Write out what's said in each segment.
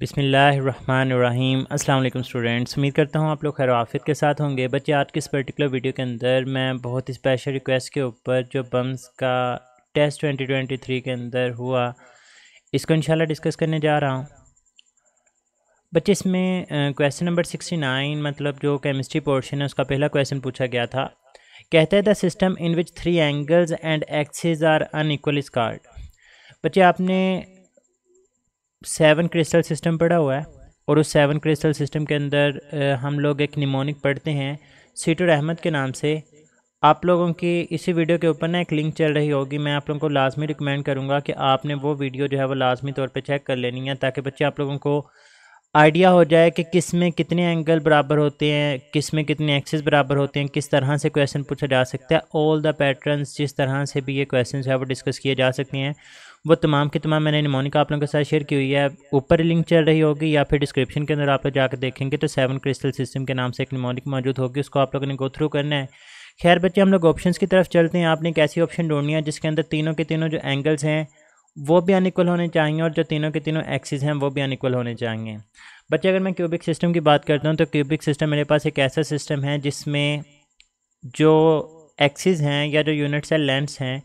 बिसमीम अल्लाम स्टूडेंट्स उम्मीद करता हूँ आप लोग खैर आफियत के साथ होंगे बच्चे आज के इस पर्टिकुलर वीडियो के अंदर मैं बहुत ही स्पेशल रिक्वेस्ट के ऊपर जो बम्स का टेस्ट 2023 के अंदर हुआ इसको इंशाल्लाह डिस्कस करने जा रहा हूँ बच्चे इसमें क्वेश्चन नंबर 69 मतलब जो केमिस्ट्री पोर्शन है उसका पहला क्वेश्चन पूछा गया था कहते हैं the system in which three angles and axes are unequal is बच्चे आपने सेवन क्रिस्टल सिस्टम पढ़ा हुआ है और उस सेवन क्रिस्टल सिस्टम के अंदर हम लोग एक निमोनिक पढ़ते हैं सीटर अहमद के नाम से आप लोगों की इसी वीडियो के ऊपर ना एक लिंक चल रही होगी मैं आप लोगों को लाजमी रिकमेंड करूँगा कि आपने वो वीडियो जो है वो लाजमी तौर पर चेक कर लेनी है ताकि बच्चे आप लोगों को आइडिया हो जाए कि किस में कितने एंगल बराबर होते हैं किस में कितने एक्सेस बराबर होते हैं किस तरह से क्वेश्चन पूछा जा सकता है ऑल द पैटर्न जिस तरह से भी ये क्वेश्चन जो है वो डिस्कस किए जा सकते हैं वो तमाम की तमाम मैंने निमोनिक आप लोगों के साथ शेयर की हुई है ऊपर लिंक चल रही होगी या फिर डिस्क्रिप्शन के अंदर आप लोग जाकर देखेंगे तो सेवन क्रिस्टल सिस्टम के नाम से एक निमोनिक मौजूद होगी उसको आप लोगों ने गो थ्रू करना है खैर बच्चे हम लोग ऑप्शन की तरफ चलते हैं आपने एक ऐसी ऑप्शन ढूंढनी है जिसके अंदर तीनों के तीनों जो एंगल्स हैं वो भी अनइक्वल होने चाहिए और जो तीनों के तीनों एक्सिस हैं वो भी अनइक्वल होने चाहिए बच्चे अगर मैं क्यूबिक सिस्टम की बात करता हूँ तो क्यूबिक सिस्टम मेरे पास एक ऐसा सिस्टम है जिसमें जो एक्सिस हैं या जो यूनिट्स है लेंथ्स हैं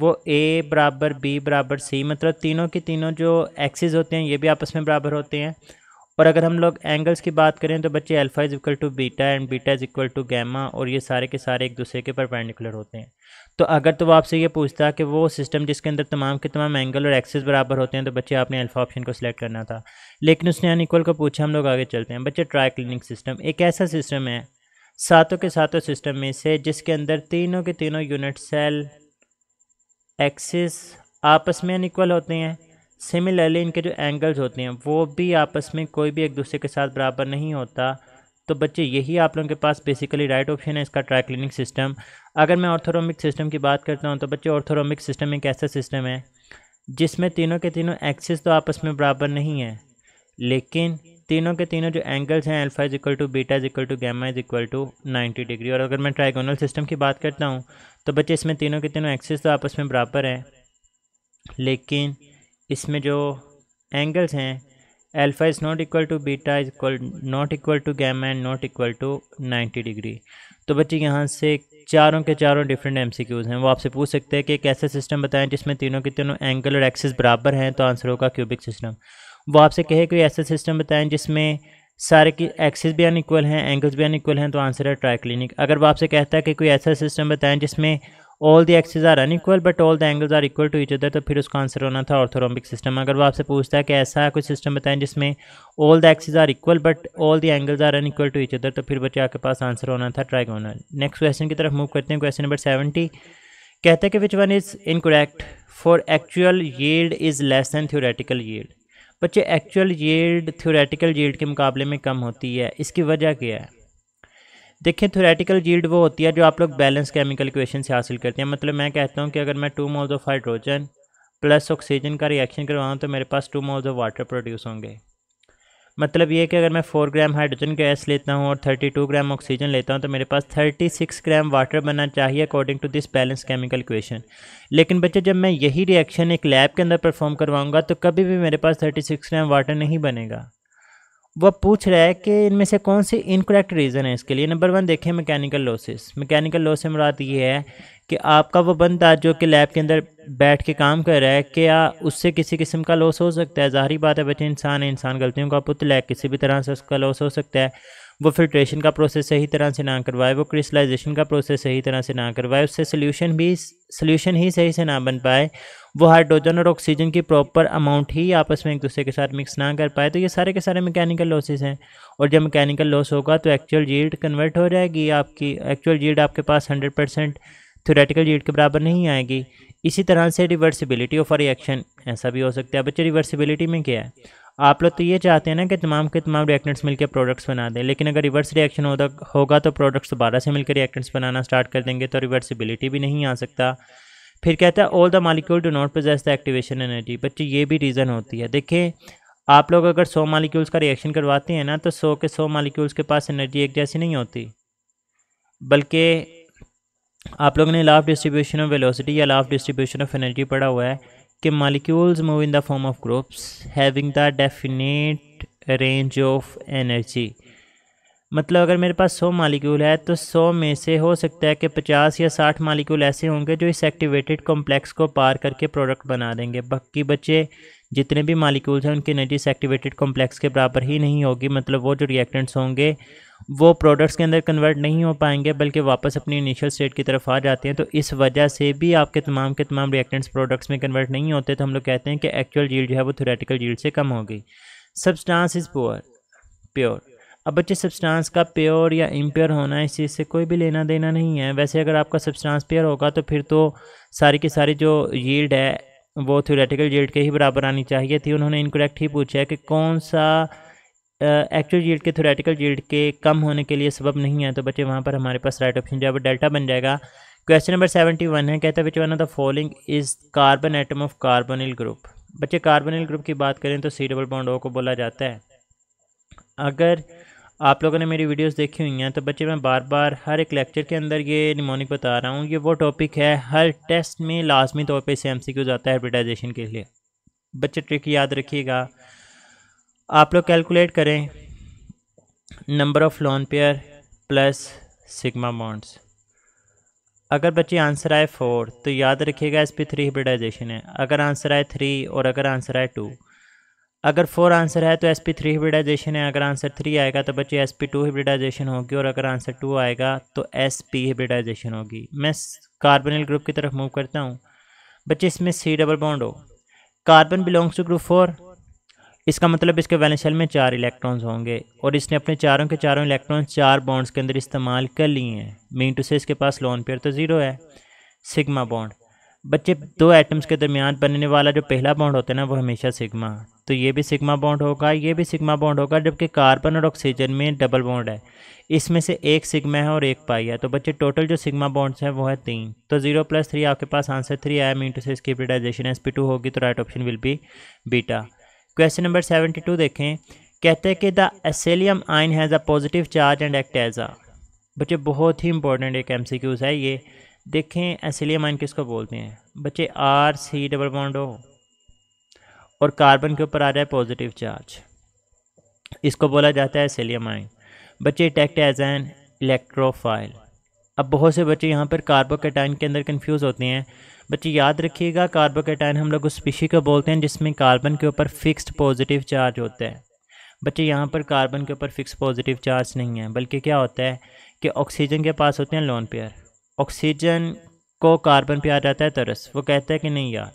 वो ए बराबर बी बराबर सी मतलब तीनों के तीनों जो एक्सेस होते हैं ये भी आपस में बराबर होते हैं और अगर हम लोग एंगल्स की बात करें तो बच्चे alpha is equal to beta and beta is equal to gamma और ये सारे के सारे एक दूसरे के परपेंडिकुलर होते हैं तो अगर तो वो आपसे ये पूछता कि वो सिस्टम जिसके अंदर तमाम के तमाम एंगल और एक्सेस बराबर होते हैं तो बच्चे आपने अल्फ़ा ऑप्शन को सिलेक्ट करना था लेकिन उसने अनइक्वल को पूछा हम लोग आगे चलते हैं बच्चे ट्राई क्लिनिक सिस्टम एक ऐसा सिस्टम है सातों के सातों सिस्टम में से जिसके अंदर तीनों के तीनों यूनिट सेल एक्सेस आपस में अनइक्वल होते हैं सिमिलरली इनके जो एंगल्स होते हैं वो भी आपस में कोई भी एक दूसरे के साथ बराबर नहीं होता तो बच्चे यही आप लोगों के पास बेसिकली राइट ऑप्शन है इसका क्लिनिक सिस्टम अगर मैं ऑर्थोरोमिक सिस्टम की बात करता हूँ तो बच्चे ऑर्थोरोमिक सिस्टम एक ऐसा सिस्टम है जिसमें तीनों के तीनों एक्सेस तो आपस में बराबर नहीं है लेकिन तीनों के तीनों जो एंगल्स हैं alpha is equal to beta is equal to gamma is equal to ninety degree और अगर मैं ट्राइगोनल सिस्टम की बात करता हूँ तो बच्चे इसमें तीनों के तीनों एक्सेस तो आपस में बराबर हैं लेकिन इसमें जो एंगल्स हैं alpha is not equal to beta is equal not equal to gamma and not equal to 90 degree तो बच्चे यहाँ से चारों के चारों डिफरेंट एम हैं वो आपसे पूछ सकते हैं कि एक ऐसा सिस्टम बताएं जिसमें तीनों के तीनों एंगल और एक्सेस बराबर हैं तो आंसर होगा क्यूबिक सिस्टम वो आपसे कहे कोई ऐसा सिस्टम बताएं जिसमें सारे की एक्सिस भी अनइक्वल हैं एंगल्स भी अनइक्वल हैं तो आंसर है ट्राइक्लिनिक अगर वो आपसे कहता है कि कोई ऐसा सिस्टम बताएं जिसमें all the axis are unequal but all the angles are equal to each other तो फिर उसका आंसर होना था ऑर्थोरोम्बिक सिस्टम अगर वो आपसे पूछता है कि ऐसा कोई सिस्टम बताएं जिसमें all the axis are equal but all the angles are unequal to each other तो फिर बच्चे आपके पास आंसर होना था ट्राइगोनल नेक्स्ट क्वेश्चन की तरफ मूव करते हैं क्वेश्चन नंबर सेवेंटी कहते हैं कि which one is incorrect for actual yield is less than theoretical yield बच्चे एक्चुअल येल्ड थ्योरेटिकल येल्ड के मुकाबले में कम होती है इसकी वजह क्या है देखिए थ्योरेटिकल जील्ड वो होती है जो आप लोग बैलेंस केमिकल इक्वेशन से हासिल करते हैं मतलब मैं कहता हूँ कि अगर मैं two moles of hydrogen plus oxygen का रिएक्शन करवाऊँ तो मेरे पास two moles of water produce होंगे मतलब ये कि अगर मैं 4 ग्राम हाइड्रोजन गैस लेता हूँ और 32 ग्राम ऑक्सीजन लेता हूँ तो मेरे पास 36 ग्राम वाटर बनना चाहिए according to this balance chemical equation लेकिन बच्चे जब मैं यही रिएक्शन एक लैब के अंदर परफॉर्म करवाऊँगा तो कभी भी मेरे पास 36 ग्राम वाटर नहीं बनेगा वह पूछ रहा है कि इनमें से कौन सी इनकरेक्ट रीज़न है इसके लिए नंबर वन देखें मैकेनिकल लॉसेस मैकेनिकल लॉस से मुराद ये है कि आपका वो बंदा जो कि लैब के अंदर बैठ के काम कर रहा है क्या उससे किसी किस्म का लॉस हो सकता है ज़ाहरी बात है बच्चे इंसान है इंसान गलतियों का पुतला है किसी भी तरह से उसका लॉस हो सकता है वो फिल्ट्रेशन का प्रोसेस सही तरह से ना करवाए वो क्रिस्टलाइजेशन का प्रोसेस सही तरह से ना करवाए उससे सोल्यूशन भी सोल्यूशन ही सही से ना बन पाए वो हाइड्रोजन और ऑक्सीजन की प्रॉपर अमाउंट ही आपस में एक दूसरे के साथ मिक्स ना कर पाए तो ये सारे के सारे मैकेनिकल लॉसेज हैं और जब मैकेनिकल लॉस होगा तो एक्चुअल जील्ड कन्वर्ट हो जाएगी आपकी एक्चुअल जील्ड आपके पास हंड्रेड परसेंट थ्योरेटिकल जील्ड के बराबर नहीं आएगी इसी तरह से रिवर्सिबिलिटी ऑफ रिएक्शन ऐसा भी हो सकता है बच्चे रिवर्सिबिलिटी में क्या है आप लोग तो ये चाहते हैं ना कि तमाम के तमाम रिएक्टेंट्स मिलकर प्रोडक्ट्स बना दें लेकिन अगर रिवर्स रिएक्शन होगा तो प्रोडक्ट्स दोबारा से मिलकर रिएक्टेंट्स बनाना स्टार्ट कर देंगे तो रिवर्सिबिलिटी भी नहीं आ सकता फिर कहता है all the molecule do not possess the activation energy बच्चे ये भी रीज़न होती है देखिए आप लोग अगर सौ मालिक्यूल्स का रिएक्शन करवाते हैं ना तो सौ के सौ मालिक्यूल्स के पास एनर्जी एक जैसी नहीं होती बल्कि आप लोगों ने लाफ डिस्ट्रीब्यूशन ऑफ वेलोसिटी या लाफ डिस्ट्रीब्यूशन ऑफ एनर्जी पढ़ा हुआ है कि molecules move in the form of groups having the definite range of energy मतलब अगर मेरे पास सौ मालिक्यूल है तो सौ में से हो सकता है कि पचास या साठ मालिक्यूल ऐसे होंगे जो इस एक्टिवेटेड कॉम्प्लेक्स को पार करके प्रोडक्ट बना देंगे बाकी बच्चे जितने भी मालिक्यूल्स हैं उनकी एनर्जी इस एक्टिवेटेड कॉम्प्लेक्स के बराबर ही नहीं होगी मतलब वो जो रिएक्टेंट्स होंगे वो प्रोडक्ट्स के अंदर कन्वर्ट नहीं हो पाएंगे बल्कि वापस अपनी इनिशियल स्टेट की तरफ आ जाते हैं तो इस वजह से भी आपके तमाम के तमाम रिएक्टेंट्स प्रोडक्ट्स में कन्वर्ट नहीं होते तो हम लोग कहते हैं कि एक्चुअल जील्ड जो है वो थोरेटिकल जील्ड से कम होगी सब्सटांस इज़ पोअर प्योर अब बच्चे सब्सटेंस का प्योर या इम्प्योर होना इस चीज़ से कोई भी लेना देना नहीं है वैसे अगर आपका सब्सटेंस प्योर होगा तो फिर तो सारी की सारी जो यील्ड है वो थ्योरेटिकल यील्ड के ही बराबर आनी चाहिए थी उन्होंने इनकोरेक्ट ही पूछा है कि कौन सा एक्चुअल यील्ड के थ्योरेटिकल यील्ड के कम होने के लिए सबब नहीं है तो बच्चे वहाँ पर हमारे पास राइट ऑप्शन जो है वो डेल्टा बन जाएगा क्वेश्चन नंबर सेवेंटी वन है कहता है which one of the following is carbon atom of carbonyl group बच्चे कार्बोनिल ग्रुप की बात करें तो सी डबल बॉन्ड ओ को बोला जाता है अगर आप लोगों ने मेरी वीडियोस देखी हुई हैं तो बच्चे मैं बार बार हर एक लेक्चर के अंदर ये निमोनिक बता रहा हूँ ये वो टॉपिक है हर टेस्ट में लाजमी तौर पर से एम आता है एडवर्टाइजेशन के लिए बच्चे ट्रिक याद रखिएगा आप लोग कैलकुलेट करें number of lone pair plus sigma bonds अगर बच्चे आंसर आए फोर तो याद रखिएगा इस पर थ्री हिब्रिडाइजेशन है अगर आंसर आए थ्री और अगर आंसर आए टू अगर फोर आंसर है तो एस पी थ्री हिब्रिडाइजेशन है अगर आंसर थ्री आएगा तो बच्चे एस पी टू हिब्रिडाइजेशन होगी और अगर आंसर टू आएगा तो एस पी हिब्रिडाइजेशन होगी मैं कार्बनल ग्रुप की तरफ मूव करता हूँ बच्चे इसमें सी डबल बॉन्ड हो carbon belongs to group four इसका मतलब इसके वैलेंस शेल में चार इलेक्ट्रॉन्स होंगे और इसने अपने चारों के चारों इलेक्ट्रॉन्स चार बॉन्ड्स के अंदर इस्तेमाल कर लिए हैं मीन टू से इसके पास लोन पेयर तो ज़ीरो है सिग्मा बॉन्ड बच्चे दो एटम्स के दरमियान बनने वाला जो पहला बॉन्ड होता है ना वो हमेशा सिग्मा तो ये भी सिग्मा बॉन्ड होगा ये भी सिग्मा बॉन्ड होगा जबकि कार्बन और ऑक्सीजन में डबल बॉन्ड है इसमें से एक सिग्मा है और एक पाई है तो बच्चे टोटल जो सिग्मा बॉन्ड्स हैं वो है तीन तो जीरो प्लस थ्री आपके पास आंसर थ्री आया मीन टू से इसकी प्रिडाइजेशन एस पी टू होगी तो right option will be beta question number seventy two देखें कहते हैं कि the acylium ion has a positive charge and act as a बच्चे बहुत ही इंपॉर्टेंट एक एम सी क्यूज़ है ये देखें एसिलियम आयन किसको बोलते हैं बच्चे आर सी डबल बॉन्ड हो और कार्बन के ऊपर आ रहा है पॉजिटिव चार्ज इसको बोला जाता है एसिलियम बच्चे टेक्ट एज एन इलेक्ट्रोफाइल अब बहुत से बच्चे यहाँ पर कार्बोकेटाइन के अंदर कंफ्यूज होते हैं बच्चे याद रखिएगा कार्बोकेटाइन हम लोग उस स्पीशी को बोलते हैं जिसमें कार्बन के ऊपर फिक्स्ड पॉजिटिव चार्ज होता है बच्चे यहाँ पर कार्बन के ऊपर फिक्स पॉजिटिव चार्ज नहीं है बल्कि क्या होता है कि ऑक्सीजन के पास होते हैं लोन पेयर ऑक्सीजन को कार्बन पे आ जाता है तरस वो कहता है कि नहीं यार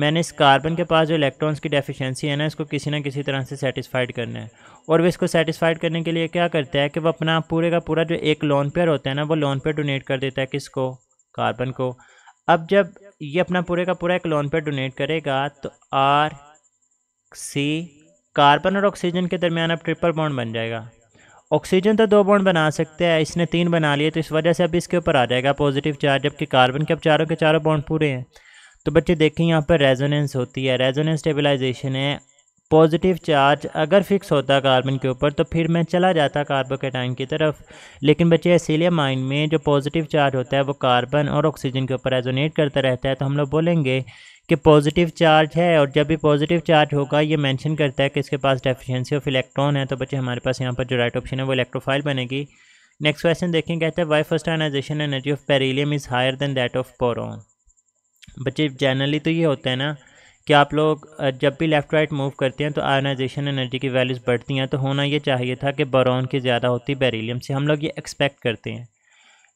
मैंने इस कार्बन के पास जो इलेक्ट्रॉन्स की डेफिशिएंसी है ना इसको किसी ना किसी तरह से सेटिस्फाइड करना है और वो इसको सेटिस्फाइड करने के लिए क्या करता है कि वो अपना पूरे का पूरा जो एक लोन पेयर होता है ना वो लोन पेयर डोनेट कर देता है किसको कार्बन को अब जब ये अपना पूरे का पूरा एक लोन पेयर डोनेट करेगा तो आर सी कार्बन और ऑक्सीजन के दरमियान अब ट्रिपल बॉन्ड बन जाएगा ऑक्सीजन तो दो बॉन्ड बना सकते हैं इसने तीन बना लिए तो इस वजह से अब इसके ऊपर आ जाएगा पॉजिटिव चार्ज जबकि कार्बन के अब चारों के चारों बॉन्ड पूरे हैं तो बच्चे देखें यहाँ पर रेजोनेंस होती है रेजोनेंस स्टेबलाइजेशन है पॉजिटिव चार्ज अगर फिक्स होता कार्बन के ऊपर तो फिर मैं चला जाता के टाइम की तरफ लेकिन बच्चे एसिलियम आइन में जो पॉजिटिव चार्ज होता है वो कार्बन और ऑक्सीजन के ऊपर रेजोनेट करता रहता है तो हम लोग बोलेंगे कि पॉजिटिव चार्ज है और जब भी पॉजिटिव चार्ज होगा ये मेंशन करता है कि इसके पास डेफिशिएंसी ऑफ इलेक्ट्रॉन है तो बच्चे हमारे पास यहाँ पर जो राइट ऑप्शन है वो इलेक्ट्रोफाइल बनेगी नेक्स्ट क्वेश्चन देखें कहते हैं why first ionisation energy of beryllium is higher than that of boron बच्चे जनरली तो ये होता है ना कि आप लोग जब भी लेफ़्ट राइट मूव करते हैं तो आयनाइजेशन एनर्जी की वैल्यूज़ बढ़ती हैं तो होना ये चाहिए था कि बोरॉन की ज़्यादा होती बेरीलियम से हम लोग ये एक्सपेक्ट करते हैं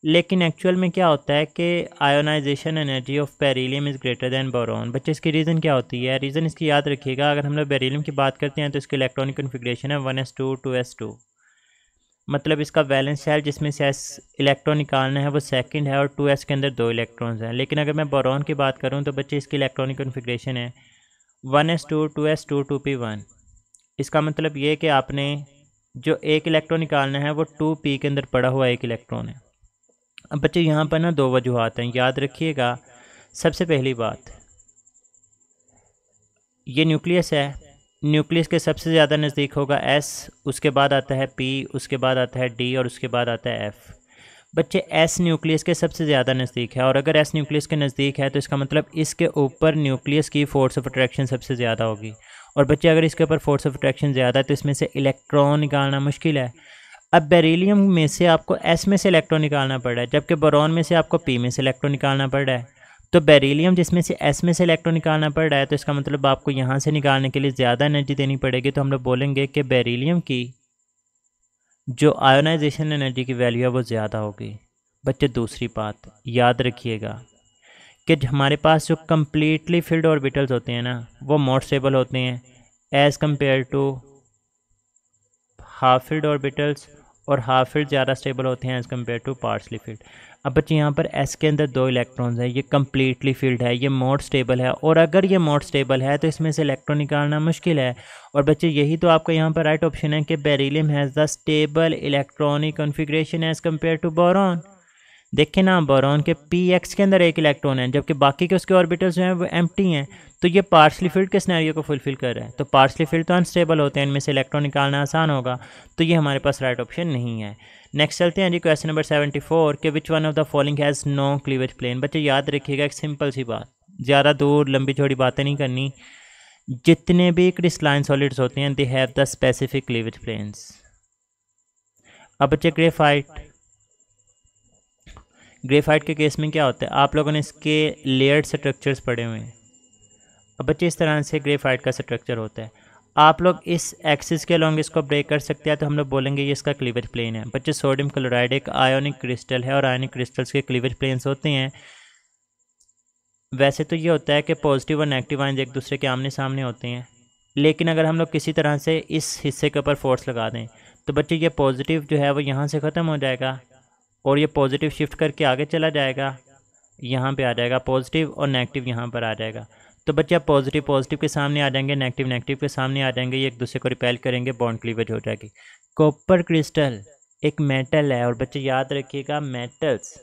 लेकिन एक्चुअल में क्या होता है कि ionisation energy of beryllium is greater than boron बच्चे इसकी रीज़न क्या होती है रीज़न इसकी याद रखिएगा अगर हम लोग बेरीलीम की बात करते हैं तो इसकी इलेक्ट्रॉनिक कन्फिग्रेशन है one S two two S two मतलब इसका बैलेंस शेल जिसमें से एस इलेक्ट्रॉन निकालना है वो सेकंड है और टू एस के अंदर दो इलेक्ट्रॉन्स हैं लेकिन अगर मैं बोरोन की बात करूँ तो बच्चे इसकी इलेक्ट्रॉनिक कन्फिग्रेशन है one S two two S two two P one इसका मतलब ये कि आपने जो एक इलेक्ट्रॉन निकालना है वो टू पी के अंदर पड़ा हुआ एक इलेक्ट्रॉन है अब बच्चे यहाँ पर ना दो वजूहत हैं याद रखिएगा सबसे पहली बात ये न्यूक्लियस है न्यूक्लियस के सबसे ज़्यादा नज़दीक होगा एस उसके बाद आता है पी उसके बाद आता है डी और उसके बाद आता है एफ़ बच्चे एस न्यूक्लियस के सबसे ज़्यादा नज़दीक है और अगर एस न्यूक्लियस के नज़दीक है तो इसका मतलब इसके ऊपर न्यूक्लियस की फोर्स ऑफ अट्रैक्शन सबसे ज़्यादा होगी और बच्चे अगर इसके ऊपर फोर्स ऑफ अट्रैक्शन ज़्यादा है तो इसमें से इलेक्ट्रॉन निकालना मुश्किल है अब बेरीलीम में से आपको एस में से इलेक्ट्रॉन निकालना पड़ रहा है जबकि बोरॉन में से आपको पी में से इलेक्ट्रॉन निकालना पड़ रहा है तो बेरीलीम जिसमें से एस में से इलेक्ट्रॉन निकालना पड़ रहा है तो इसका मतलब आपको यहाँ से निकालने के लिए ज़्यादा एनर्जी देनी पड़ेगी तो हम लोग बोलेंगे कि बेरीलीम की जो आयोनाइजेशन एनर्जी की वैल्यू है वो ज़्यादा होगी बच्चे दूसरी बात याद रखिएगा कि हमारे पास जो कम्प्लीटली फिल्ड ऑर्बिटल्स होते हैं ना वो मोर स्टेबल होते हैं as compare to half filled orbitals और हाफ फील्ड ज़्यादा स्टेबल होते हैं as compare to partially filled अब बच्चे यहाँ पर एस के अंदर दो इलेक्ट्रॉन्स हैं ये कम्प्लीटली फील्ड है ये मोड स्टेबल है और अगर ये मोड स्टेबल है तो इसमें से इलेक्ट्रॉन निकालना मुश्किल है और बच्चे यही तो आपका यहाँ पर राइट ऑप्शन है कि beryllium has the stable electronic configuration as compare to boron देखें ना बोरॉन के पी एक्स के अंदर एक इलेक्ट्रॉन है जबकि बाकी के उसके ऑर्बिटल्स जो हैं वो एम्प्टी हैं तो ये पार्सली फील्ड के स्नैरियो को फुलफिल कर रहा है तो पार्सली फील्ड तो अनस्टेबल होते हैं इनमें से इलेक्ट्रॉन निकालना आसान होगा तो ये हमारे पास राइट ऑप्शन नहीं है नेक्स्ट चलते हैं जी क्वेश्चन नंबर सेवेंटी फोर के which one of the following has no cleavage plane बच्चे याद रखिएगा एक सिंपल सी बात ज़्यादा दूर लंबी छोटी बातें नहीं करनी जितने भी क्रिस्टलाइन सॉलिड्स होते हैं they have the specific cleavage planes अब बच्चे ग्रेफाइट ग्रेफाइट के केस में क्या होता है आप लोगों ने इसके लेयर्ड स्ट्रक्चर्स पढ़े हुए हैं अब बच्चे इस तरह से ग्रेफाइट का स्ट्रक्चर होता है आप लोग इस एक्सिस के लॉन्ग इसको ब्रेक कर सकते हैं तो हम लोग बोलेंगे ये इसका क्लीवेज प्लेन है बच्चे सोडियम क्लोराइड एक आयोनिक क्रिस्टल है और आयोनिक क्रिस्टल्स के क्लीवेज प्लेन्स होते हैं वैसे तो ये होता है कि पॉजिटिव और नेगेटिव आयन एक दूसरे के आमने सामने होते हैं लेकिन अगर हम लोग किसी तरह से इस हिस्से के ऊपर फोर्स लगा दें तो बच्चे ये पॉजिटिव जो है वो यहाँ से ख़त्म हो जाएगा और ये पॉजिटिव शिफ्ट करके आगे चला जाएगा यहाँ पे आ जाएगा पॉजिटिव और नेगेटिव यहाँ पर आ जाएगा तो बच्चे आप पॉजिटिव पॉजिटिव के सामने आ जाएंगे नेगेटिव नेगेटिव के सामने आ जाएंगे ये एक दूसरे को रिपेल करेंगे बॉन्ड क्लीवेज हो जाएगी कॉपर क्रिस्टल एक मेटल है और बच्चे याद रखिएगा मेटल्स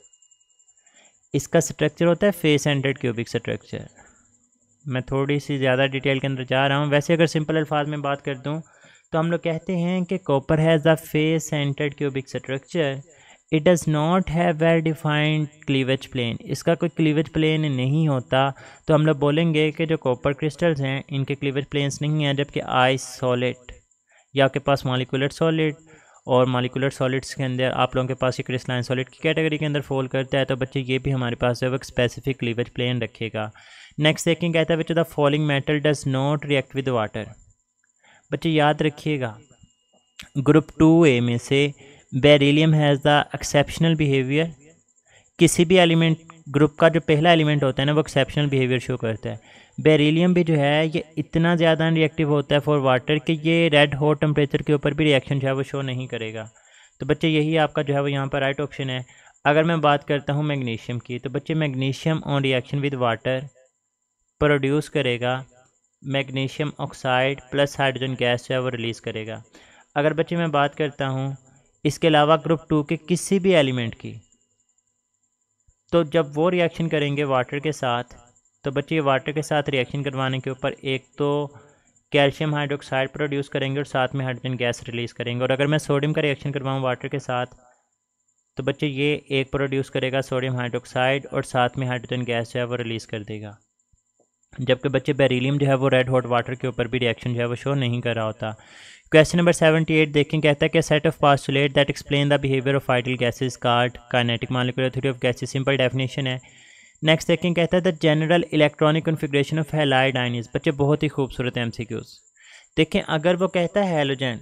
इसका स्ट्रक्चर होता है फेस हंड्रेड क्यूबिक स्ट्रक्चर मैं थोड़ी सी ज़्यादा डिटेल के अंदर जा रहा हूँ वैसे अगर सिंपल अल्फाज में बात कर दूँ तो हम लोग कहते हैं कि copper has the face centred cubic structure it does not have well defined cleavage plane इसका कोई क्लीवेज प्लेन नहीं होता तो हम लोग बोलेंगे कि जो कॉपर क्रिस्टल्स हैं इनके क्लीवेज प्लेन्स नहीं हैं जबकि आइस सॉलिड या आपके पास मालिकुलर सॉलिड और मालिकुलर सॉलिड्स के अंदर आप लोगों के पास ये क्रिस्टलाइन सॉलिड की कैटेगरी के अंदर फॉल करता है तो बच्चे ये भी हमारे पास जो है स्पेसिफिक क्लीवेज प्लेन रखेगा नेक्स्ट देखें कहता है बच्चे the following metal does not react with water बच्चे याद रखिएगा ग्रुप टू ए में से beryllium has the exceptional behaviour किसी भी एलिमेंट ग्रुप का जो पहला एलिमेंट होता है ना वो एक्सेप्शनल बिहेवियर शो करता है बेरीलीम भी जो है ये इतना ज़्यादा रिएक्टिव होता है फॉर वाटर कि ये रेड हॉट टेम्परेचर के ऊपर भी रिएक्शन जो है वो शो नहीं करेगा तो बच्चे यही आपका जो है वो यहाँ पर राइट ऑप्शन है अगर मैं बात करता हूँ मैग्नीशियम की तो बच्चे magnesium on reaction with water produce करेगा magnesium oxide plus hydrogen gas जो है वो रिलीज़ करेगा अगर बच्चे मैं बात करता हूँ इसके अलावा ग्रुप टू के किसी भी एलिमेंट की तो जब वो रिएक्शन करेंगे वाटर के साथ तो बच्चे वाटर के साथ रिएक्शन करवाने के ऊपर एक तो कैल्शियम हाइड्रोक्साइड प्रोड्यूस करेंगे और साथ में हाइड्रोजन गैस रिलीज़ करेंगे और अगर मैं सोडियम का रिएक्शन करवाऊँ वाटर के साथ तो बच्चे ये एक प्रोड्यूस करेगा सोडियम हाइड्रोक्साइड और साथ में हाइड्रोजन गैस जो है वो रिलीज़ कर देगा जबकि बच्चे बेरीलीम जो है वो रेड हॉट वाटर के ऊपर भी रिएक्शन जो है वो शो नहीं कर रहा होता क्वेश्चन नंबर सेवेंटी एट देखें कहता है कि set of postulate that explain the behaviour of ideal gases called kinetic molecular theory of gases simple definition है नेक्स्ट देखें कहता है the general electronic configuration of halide ions बच्चे बहुत ही खूबसूरत है एम देखें अगर वो कहता है हेलोजन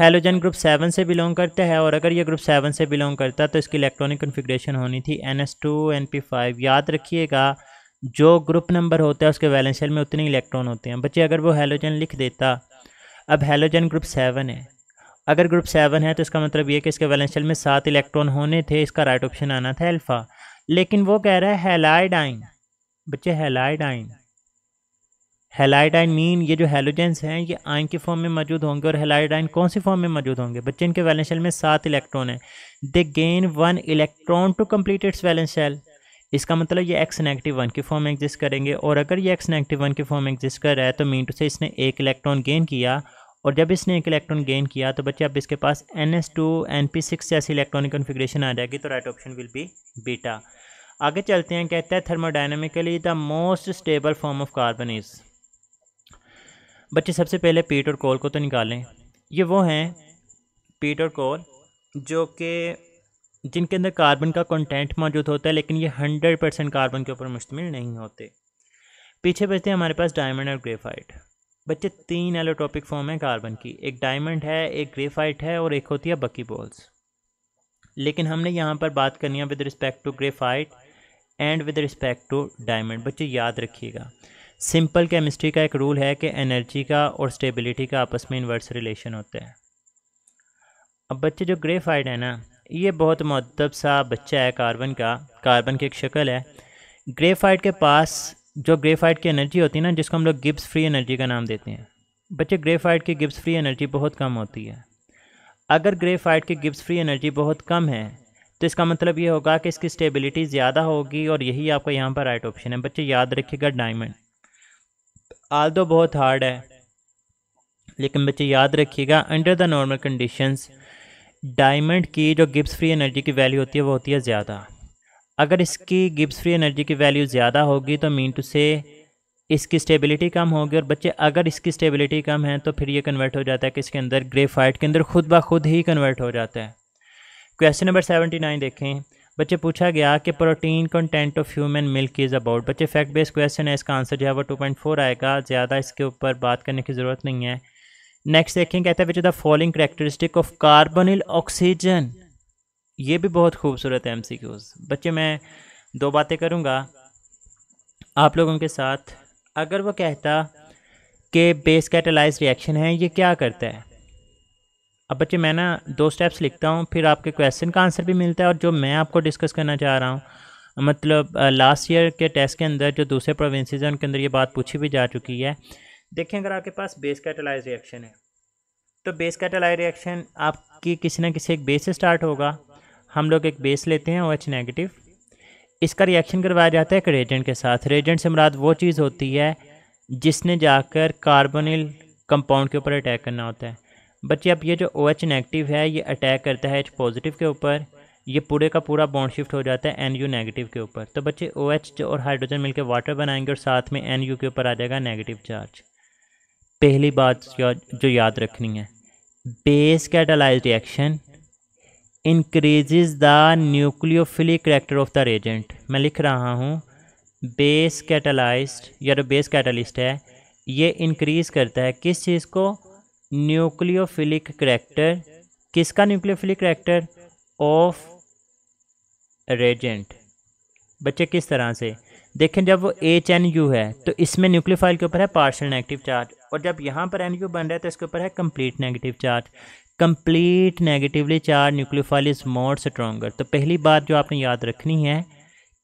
हेलोजन ग्रुप सेवन से बिलोंग करता है और अगर ये ग्रुप सेवन से बिलोंग करता तो इसकी इलेक्ट्रॉनिक कन्फिग्रेशन होनी थी n S two n p five याद रखिएगा जो ग्रुप नंबर होता है उसके वैलेंशियल में उतने इलेक्ट्रॉन होते हैं बच्चे अगर वो हेलोजन लिख देता अब हेलोजन ग्रुप सेवन है अगर ग्रुप सेवन है तो इसका मतलब ये कि इसके वैलेंशियल में सात इलेक्ट्रॉन होने थे इसका राइट ऑप्शन आना था अल्फ़ा लेकिन वो कह रहा है हेलाइडाइन बच्चे हेलाइडाइन हेलाइडाइन मीन ये जो हेलोजेंस हैं ये आइन के फॉर्म में मौजूद होंगे और हेलाइडाइन कौन सी फॉर्म में मौजूद होंगे बच्चे इनके वैलेंशियल में सात इलेक्ट्रॉन है they gain one electron to complete its valence shell इसका मतलब ये एक्स नेगेटिव वन की फॉर्म एग्जिस्ट करेंगे और अगर ये एक्स नेगेटिव वन की फॉर्म एग्जिस्ट कर रहा है तो मीन टू से इसने एक इलेक्ट्रॉन गेन किया और जब इसने एक इलेक्ट्रॉन गेन किया तो बच्चे अब इसके पास n S two n p six जैसी इलेक्ट्रॉनिक कन्फिग्रेशन आ जाएगी तो राइट ऑप्शन विल बी बीटा आगे चलते हैं कहते हैं thermodynamically the most stable form of carbon is बच्चे सबसे पहले पीट और कोल को तो निकालें ये वो हैं पीट और कोल जो कि जिनके अंदर कार्बन का कंटेंट मौजूद होता है लेकिन ये हंड्रेड परसेंट कार्बन के ऊपर मुश्तमिल नहीं होते पीछे बचते हैं हमारे पास डायमंड और ग्रेफाइट बच्चे तीन एलोटॉपिक फॉर्म है कार्बन की एक डायमंड है एक ग्रेफाइट है और एक होती है बकी बॉल्स लेकिन हमने यहाँ पर बात करनी है with respect to graphite and with respect to diamond बच्चे याद रखिएगा सिंपल केमिस्ट्री का एक रूल है कि एनर्जी का और स्टेबिलिटी का आपस में इन्वर्स रिलेशन होता है अब बच्चे जो ग्रेफाइट है ना ये बहुत मदब सा बच्चा है कार्बन का कार्बन की एक शक्ल है ग्रेफाइट के पास जो ग्रेफाइट की एनर्जी होती है ना जिसको हम लोग गिब्स फ्री एनर्जी का नाम देते हैं बच्चे ग्रेफाइट की गिब्स फ्री एनर्जी बहुत कम होती है अगर ग्रेफाइट की गिब्स फ्री एनर्जी बहुत कम है तो इसका मतलब ये होगा कि इसकी स्टेबिलिटी ज़्यादा होगी और यही आपका यहाँ पर राइट ऑप्शन है बच्चे याद रखिएगा डायमंड आल दो बहुत हार्ड है लेकिन बच्चे याद रखिएगा under the normal conditions diamond की जो गिब्स फ्री एनर्जी की वैल्यू होती है वो होती है ज़्यादा अगर इसकी गिब्स फ्री एनर्जी की वैल्यू ज़्यादा होगी तो मीन टू से इसकी स्टेबिलिटी कम होगी और बच्चे अगर इसकी स्टेबिलिटी कम है तो फिर ये कन्वर्ट हो जाता है कि इसके अंदर ग्रेफाइट के अंदर खुद ब खुद ही कन्वर्ट हो जाता है क्वेश्चन नंबर सेवेंटी नाइन देखें बच्चे पूछा गया कि protein content of human milk is about बच्चे फैक्ट बेस्ड क्वेश्चन है इसका आंसर जो है वो टू पॉइंट फोर आएगा ज़्यादा इसके ऊपर बात करने की ज़रूरत नहीं है नेक्स्ट देखें कहता है which the following characteristic of carbon oxygen ये भी बहुत खूबसूरत है एम सी क्यूज़ बच्चे मैं दो बातें करूँगा आप लोगों के साथ अगर वो कहता कि बेस कैटलाइज रिएक्शन है ये क्या करता है अब बच्चे मैं ना दो स्टेप्स लिखता हूँ फिर आपके क्वेश्चन का आंसर भी मिलता है और जो मैं आपको डिस्कस करना चाह रहा हूँ मतलब लास्ट uh, ईयर के टेस्ट के अंदर जो दूसरे प्रोविंसेज हैं उनके अंदर ये बात पूछी भी जा चुकी है देखें अगर आपके पास बेस कैटेलाइज रिएक्शन है तो बेस कैटेलाइज रिएक्शन आपकी किसी ना किसी एक बेस से स्टार्ट होगा हम लोग एक बेस लेते हैं ओ एच नेगेटिव इसका रिएक्शन करवाया जाता है एक रेजेंट के साथ रेजेंट से मुराद वो चीज़ होती है जिसने जाकर कार्बोनिल कंपाउंड के ऊपर अटैक करना होता है बच्चे अब ये जो ओ एच नेगेटिव है ये अटैक करता है एच पॉजिटिव के ऊपर ये पूरे का पूरा बॉन्ड शिफ्ट हो जाता है एन यू नेगेटिव के ऊपर तो बच्चे ओ एच और हाइड्रोजन मिलकर वाटर बनाएंगे और साथ में एन यू के ऊपर आ जाएगा नेगेटिव चार्ज पहली बात जो याद रखनी है base catalyse reaction increase the nucleophilic character of the reagent मैं लिख रहा हूँ बेस कैटालाइज या जो बेस कैटालिस्ट है ये इंक्रीज़ करता है किस चीज़ को न्यूक्लियोफिलिक करेक्टर किसका न्यूक्लियोफिलिक करेक्टर ऑफ रेजेंट बच्चे किस तरह से देखें जब वो एच एन यू है तो इसमें न्यूक्लियोफाइल के ऊपर है पार्शियल नेगेटिव चार्ज और जब यहाँ पर एन यू बन रहा है तो इसके ऊपर है complete negative charge complete negatively charge nucleophile is more stronger तो पहली बात जो आपने याद रखनी है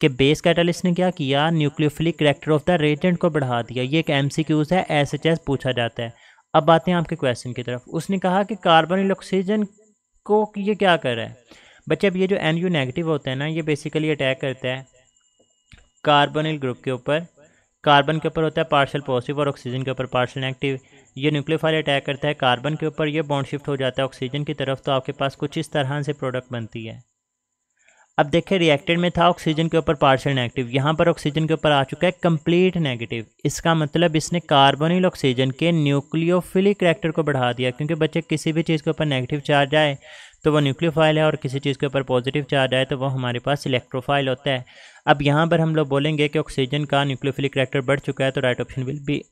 कि बेस कैटालिस्ट ने क्या किया nucleophilic character of the reagent को बढ़ा दिया ये एक एम सी क्यूज़ है एस एच एस पूछा जाता है अब आते हैं आपके क्वेश्चन की तरफ उसने कहा कि कार्बन ऑक्सीजन को ये क्या कर रहा है बच्चे अब ये जो एन यू नेगेटिव होता है ना ये बेसिकली अटैक करता है कार्बोनिल ग्रुप के ऊपर कार्बन के ऊपर होता है पार्शल पॉजिटिव और ऑक्सीजन के ऊपर पार्शल नेगेटिव ये न्यूक्लियोफाइल अटैक करता है कार्बन के ऊपर ये बॉन्ड शिफ्ट हो जाता है ऑक्सीजन की तरफ तो आपके पास कुछ इस तरह से प्रोडक्ट बनती है अब देखिए रिएक्टेड में था ऑक्सीजन के ऊपर पार्शल नेगेटिव यहाँ पर ऑक्सीजन के ऊपर आ चुका है कंप्लीट नेगेटिव इसका मतलब इसने कार्बोनिल ऑक्सीजन के न्यूक्लियोफिलिक रिएक्टर को बढ़ा दिया क्योंकि बच्चे किसी भी चीज़ के ऊपर नेगेटिव चार्ज आए तो वो न्यूक्लियोफाइल है और किसी चीज़ के ऊपर पॉजिटिव चार्ज आए तो वो हमारे पास इलेक्ट्रोफाइल होता है अब यहाँ पर हम लोग बोलेंगे कि ऑक्सीजन का न्यूक्लियोफिलिक रिएक्टर बढ़ चुका है तो right option will be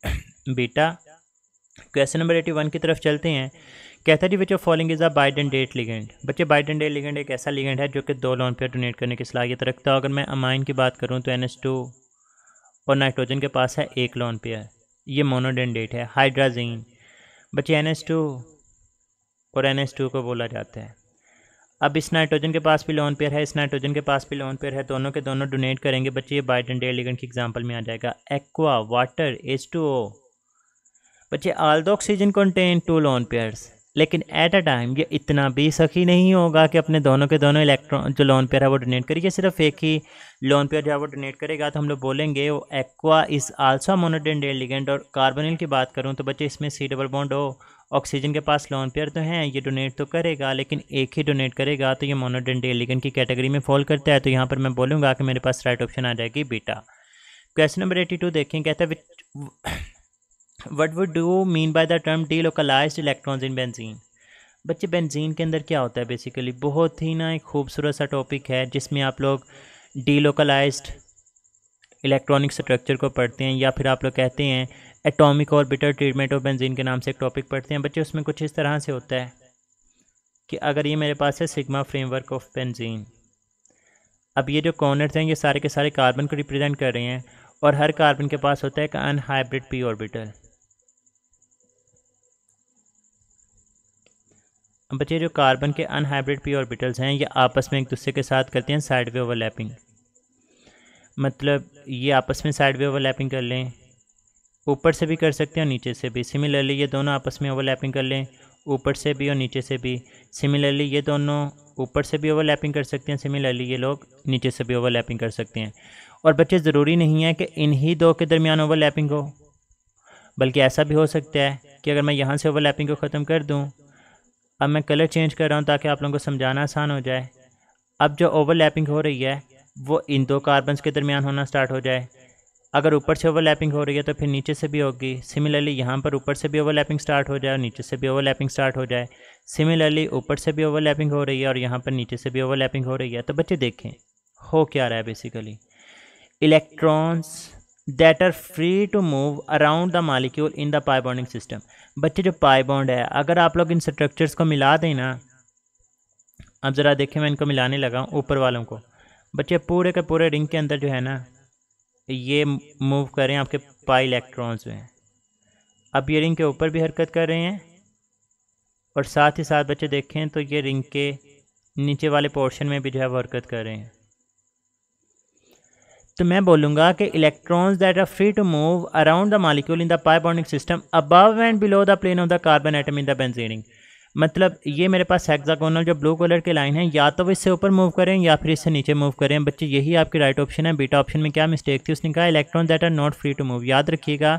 beta question number eighty one की तरफ चलते हैं कहता है जी बच्चों following is a bidentate ligand बच्चे बाइडन डेट लिगेंड एक ऐसा लिगेंड है जो कि दो लोन पेयर डोनेट करने की सलाहियत रखता है अगर मैं अमाइन की बात करूँ तो एन एस टू और नाइट्रोजन के पास है एक लोन पेयर ये मोनोडेंडेट है हाइड्राजीन बच्चे एन एस टू और एन एस टू को बोला जाता है अब इस नाइट्रोजन के पास भी लोन पेयर है इस नाइट्रोजन के पास भी लोन पेयर है दोनों के दोनों डोनेट करेंगे बच्चे ये बाइटन डे की एग्जाम्पल में आ जाएगा aqua water H two O बच्चे although oxygen contain two lone pairs लेकिन एट अ टाइम ये इतना भी सखी नहीं होगा कि अपने दोनों के दोनों इलेक्ट्रॉन जो लोन पेयर है वो डोनेट करिए सिर्फ एक ही लोन पेयर जो है वो डोनेट करेगा तो हम लोग बोलेंगे वो aqua is also monodentate ligand और कार्बोनिल की बात करूँ तो बच्चे इसमें C double bond O oxygen के पास लॉन पेयर तो हैं ये डोनेट तो करेगा लेकिन एक ही डोनेट करेगा तो ये मोनोडेंटेलिगन की कैटेगरी में फॉल करता है तो यहाँ पर मैं बोलूँगा कि मेरे पास राइट ऑप्शन आ जाएगी बीटा क्वेश्चन नंबर एटी टू देखें कहते हैं what would do mean by the term delocalised electrons in benzene बच्चे बेंजीन के अंदर क्या होता है बेसिकली बहुत ही ना एक खूबसूरत सा टॉपिक है जिसमें आप लोग डी इलेक्ट्रॉनिक स्ट्रक्चर को पढ़ते हैं या फिर आप लोग कहते हैं atomic orbital treatment of benzene के नाम से एक टॉपिक पढ़ते हैं बच्चे उसमें कुछ इस तरह से होता है कि अगर ये मेरे पास है सिग्मा फ्रेमवर्क ऑफ बेंजीन अब ये जो कॉर्नर्स हैं ये सारे के सारे कार्बन को रिप्रेजेंट कर रहे हैं और हर कार्बन के पास होता है एक अनहाइब्रिड पी ऑर्बिटल अब बच्चे जो कार्बन के अनहाइब्रिड पी ऑर्बिटल्स हैं ये आपस में एक दूसरे के साथ करते हैं साइड वे ओवरलैपिंग मतलब ये आपस में साइड वे ओवरलैपिंग कर लें ऊपर से भी कर सकते हैं और नीचे से भी सिमिलरली ये दोनों आपस में ओवरलैपिंग कर लें ऊपर से भी और नीचे से भी सिमिलरली ये दोनों ऊपर से भी ओवरलैपिंग कर सकते हैं सिमिलरली ये लोग नीचे से भी ओवरलैपिंग कर सकते हैं और बच्चे ज़रूरी नहीं है कि इन्हीं दो के दरमियान ओवरलैपिंग हो बल्कि ऐसा भी हो सकता है कि अगर मैं यहाँ से ओवरलैपिंग को ख़त्म कर दूँ अब मैं कलर चेंज कर रहा हूँ ताकि आप लोगों को समझाना आसान हो जाए अब जो ओवरलैपिंग हो रही है वो इन दो कार्बन्स के दरमियान होना स्टार्ट हो जाए अगर ऊपर से ओवरलैपिंग हो रही है तो फिर नीचे से भी होगी सिमिलरली यहाँ पर ऊपर से भी ओवरलैपिंग स्टार्ट हो जाए और नीचे से भी ओवरलैपिंग स्टार्ट हो जाए सिमिलरली ऊपर से भी ओवरलैपिंग हो रही है और यहाँ पर नीचे से भी ओवरलैपिंग हो रही है तो बच्चे देखें हो क्या रहा है basically electrons that are free to move around the molecule in the pi bonding system बच्चे जो पाई बॉन्ड है अगर आप लोग इन स्ट्रक्चर्स को मिला दें ना अब ज़रा देखें मैं इनको मिलाने लगा ऊपर वालों को बच्चे पूरे के पूरे रिंग के अंदर जो है ना ये मूव कर रहे हैं आपके पाई इलेक्ट्रॉन्स में अब ये रिंग के ऊपर भी हरकत कर रहे हैं और साथ ही साथ बच्चे देखें तो ये रिंग के नीचे वाले पोर्शन में भी जो है वो हरकत कर रहे हैं तो मैं बोलूँगा कि electrons that are free to move around the molecule in the pi bonding system above and below the plane of the carbon atom in the benzene ring मतलब ये मेरे पास हेक्सागोनल जो ब्लू कलर के लाइन है या तो वो इससे ऊपर मूव करें या फिर इससे नीचे मूव करें बच्चे यही आपकी राइट ऑप्शन है बीटा ऑप्शन में क्या मिस्टेक थी उसने कहा electron that are not free to move याद रखिएगा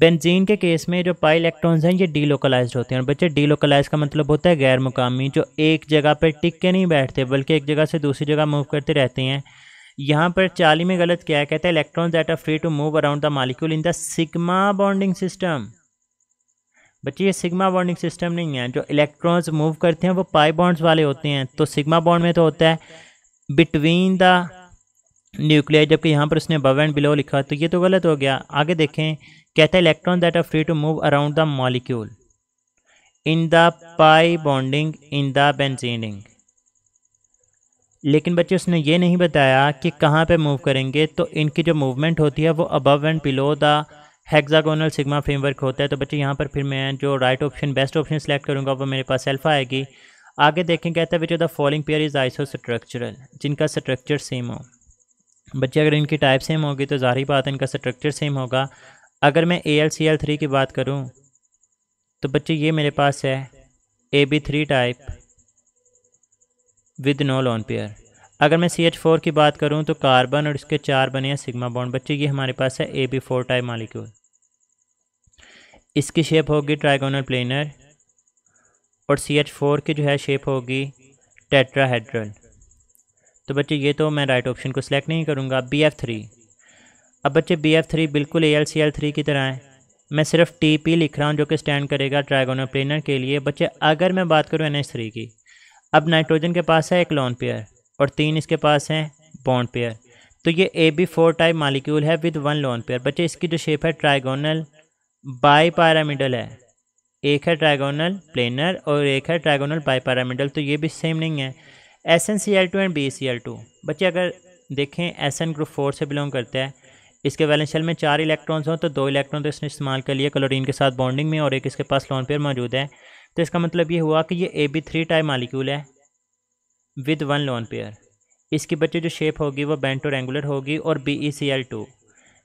बेंजीन के केस में जो पाई इलेक्ट्रॉन्स हैं ये डीलोकलाइज होते हैं और बच्चे डीलोकलाइज का मतलब होता है गैर मुकामी जो एक जगह पर टिक के नहीं बैठते बल्कि एक जगह से दूसरी जगह मूव करते रहते हैं यहाँ पर चाली में गलत क्या है कहते हैं electrons that are free to move around the molecule in the sigma bonding system बच्चे ये सिग्मा बॉन्डिंग सिस्टम नहीं है जो इलेक्ट्रॉन्स मूव करते हैं वो पाई बॉन्ड्स वाले होते हैं तो सिग्मा बॉन्ड में तो होता है बिटवीन द न्यूक्लियर जबकि यहाँ पर उसने बव एंड बिलो लिखा तो ये तो गलत हो गया आगे देखें कहते हैं electron that are free to move around the molecule in the pi bonding in the benzene ring लेकिन बच्चे उसने ये नहीं बताया कि कहाँ पे मूव करेंगे तो इनकी जो मूवमेंट होती है वो above and below the hexagonal sigma framework होता है तो बच्चे यहाँ पर फिर मैं जो right option best option select करूँगा वो मेरे पास एल्फा आएगी आगे देखें कहता है which the following pair is iso structural जिनका स्ट्रक्चर सेम हो बच्चे अगर इनकी टाइप सेम होगी तो ज़ाहिर बात है इनका स्ट्रक्चर सेम होगा अगर मैं A L C L three की बात करूँ तो बच्चे ये मेरे पास है A B three type with no lone pair अगर मैं सी एच फोर की बात करूँ तो कार्बन और इसके चार बने हैं सिग्मा बॉन्ड बच्चे ये हमारे पास है A B four type molecule इसकी शेप होगी ट्राइगोनल प्लेनर और सी एच फोर की जो है शेप होगी टेट्राहेड्रल तो बच्चे ये तो मैं राइट ऑप्शन को सिलेक्ट नहीं करूँगा बी एफ थ्री अब बच्चे बी एफ थ्री बिल्कुल A L C L three की तरह है मैं सिर्फ टी पी लिख रहा हूँ जो कि स्टैंड करेगा ट्राइगोनल प्लेनर के लिए बच्चे अगर मैं बात करूँ एन एच थ्री की अब नाइट्रोजन के पास है एक लॉन पेयर और तीन इसके पास हैं बॉन्ड पेयर तो ये A B four type molecule है विद वन लॉन पेयर बच्चे इसकी जो शेप है ट्राइगोनल बाई पैरामिडल है एक है ट्राइगोनल प्लेनर और एक है ट्राइगोनल बाई पैरामिडल तो ये भी सेम नहीं है S N C L two and B C L two बच्चे अगर देखें एस एन ग्रुप फोर से बिलोंग करते हैं इसके वैलेंशियल में चार इलेक्ट्रॉन्स हों तो दो इलेक्ट्रॉन तो इसने इस्तेमाल कर लिया क्लोरीन के साथ बॉन्डिंग में और एक इसके पास लॉन पेयर मौजूद है तो इसका मतलब ये हुआ कि ये A B three type molecule है विद वन लॉन पेयर इसकी बच्चे जो शेप होगी वो बेंटो एंगुलर होगी और B E C L two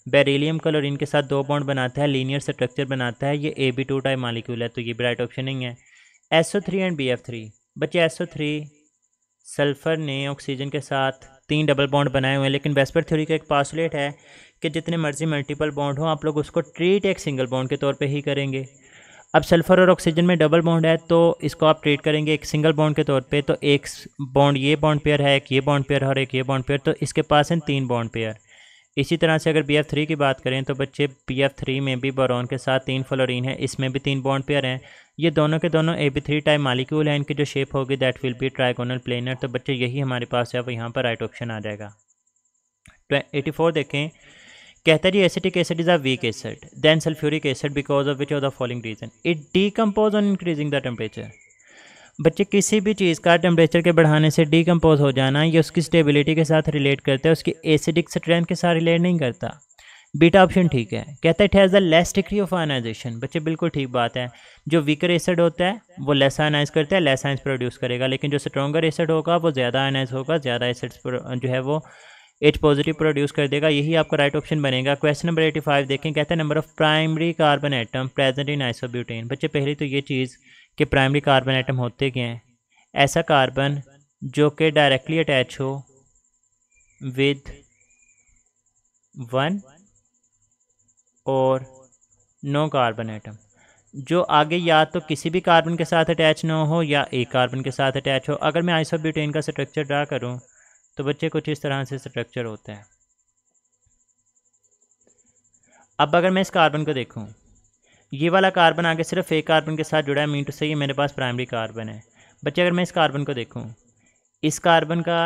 beryllium कलर के साथ दो बॉन्ड बनाता है लीनियर स्ट्रक्चर बनाता है ये A B two type molecule है तो ये भी राइट ऑप्शन नहीं है S O three and B F three बच्चे एस ओ थ्री सल्फ़र ने ऑक्सीजन के साथ तीन डबल बॉन्ड बनाए हुए हैं लेकिन वेस्पर थ्योरी का एक पासुलेट है कि जितने मर्जी मल्टीपल बॉन्ड हों आप लोग उसको ट्रीट एक सिंगल बॉन्ड के तौर पे ही करेंगे अब सल्फ़र और ऑक्सीजन में डबल बॉन्ड है तो इसको आप ट्रीट करेंगे एक सिंगल बॉन्ड के तौर पे तो एक बॉन्ड ये बॉन्ड पेयर है एक ये बॉन्ड पेयर और एक ये बॉन्ड पेयर तो इसके पास हैं तीन बॉन्ड पेयर इसी तरह से अगर बी एफ़ थ्री की बात करें तो बच्चे बी एफ़ थ्री में भी बोरॉन के साथ तीन फ्लोरीन है इसमें भी तीन बॉन्ड पेयर हैं ये दोनों के दोनों A B three type molecule हैं इनकी जो शेप होगी that will be trigonal planar तो बच्चे यही हमारे पास है अब यहाँ पर राइट ऑप्शन आ जाएगा एटी फोर देखें कहता है जी acetic acid is a weak acid than sulphuric acid because of which of the following reason it decompose on increasing the temperature बच्चे किसी भी चीज़ का टेम्परेचर के बढ़ाने से डीकम्पोज हो जाना ये उसकी स्टेबिलिटी के साथ रिलेट करता है उसकी एसिडिक स्ट्रेंथ के साथ रिलेट नहीं करता बीटा ऑप्शन ठीक है कहता है it has the less degree of ionisation बच्चे बिल्कुल ठीक बात है जो वीकर एसिड होता है वो लेस आयनाइज करता है लेस आइंस प्रोड्यूस करेगा लेकिन जो स्ट्रॉगर एसिड होगा वो ज़्यादा आयनाइज होगा ज़्यादा एसिड्स जो है वो एच पॉजिटिव प्रोड्यूस कर देगा यही आपका राइट ऑप्शन बनेगा क्वेश्चन नंबर एटी फाइव देखें कहते हैं number of primary carbon atom present in isobutane बच्चे पहले तो ये चीज़ कि प्राइमरी कार्बन आइटम होते क्या हैं ऐसा कार्बन जो कि डायरेक्टली अटैच हो विद वन और नो कार्बन आइटम जो आगे या तो किसी भी कार्बन के साथ अटैच ना हो या एक कार्बन के साथ अटैच हो अगर मैं आइसोब्यूटेन का स्ट्रक्चर ड्रा करूँ तो बच्चे कुछ इस तरह से स्ट्रक्चर होता है अब अगर मैं इस कार्बन को देखूँ ये वाला कार्बन आगे सिर्फ एक कार्बन के साथ जुड़ा है मीन टू से ये मेरे पास प्राइमरी कार्बन है बच्चे अगर मैं इस कार्बन को देखूँ इस कार्बन का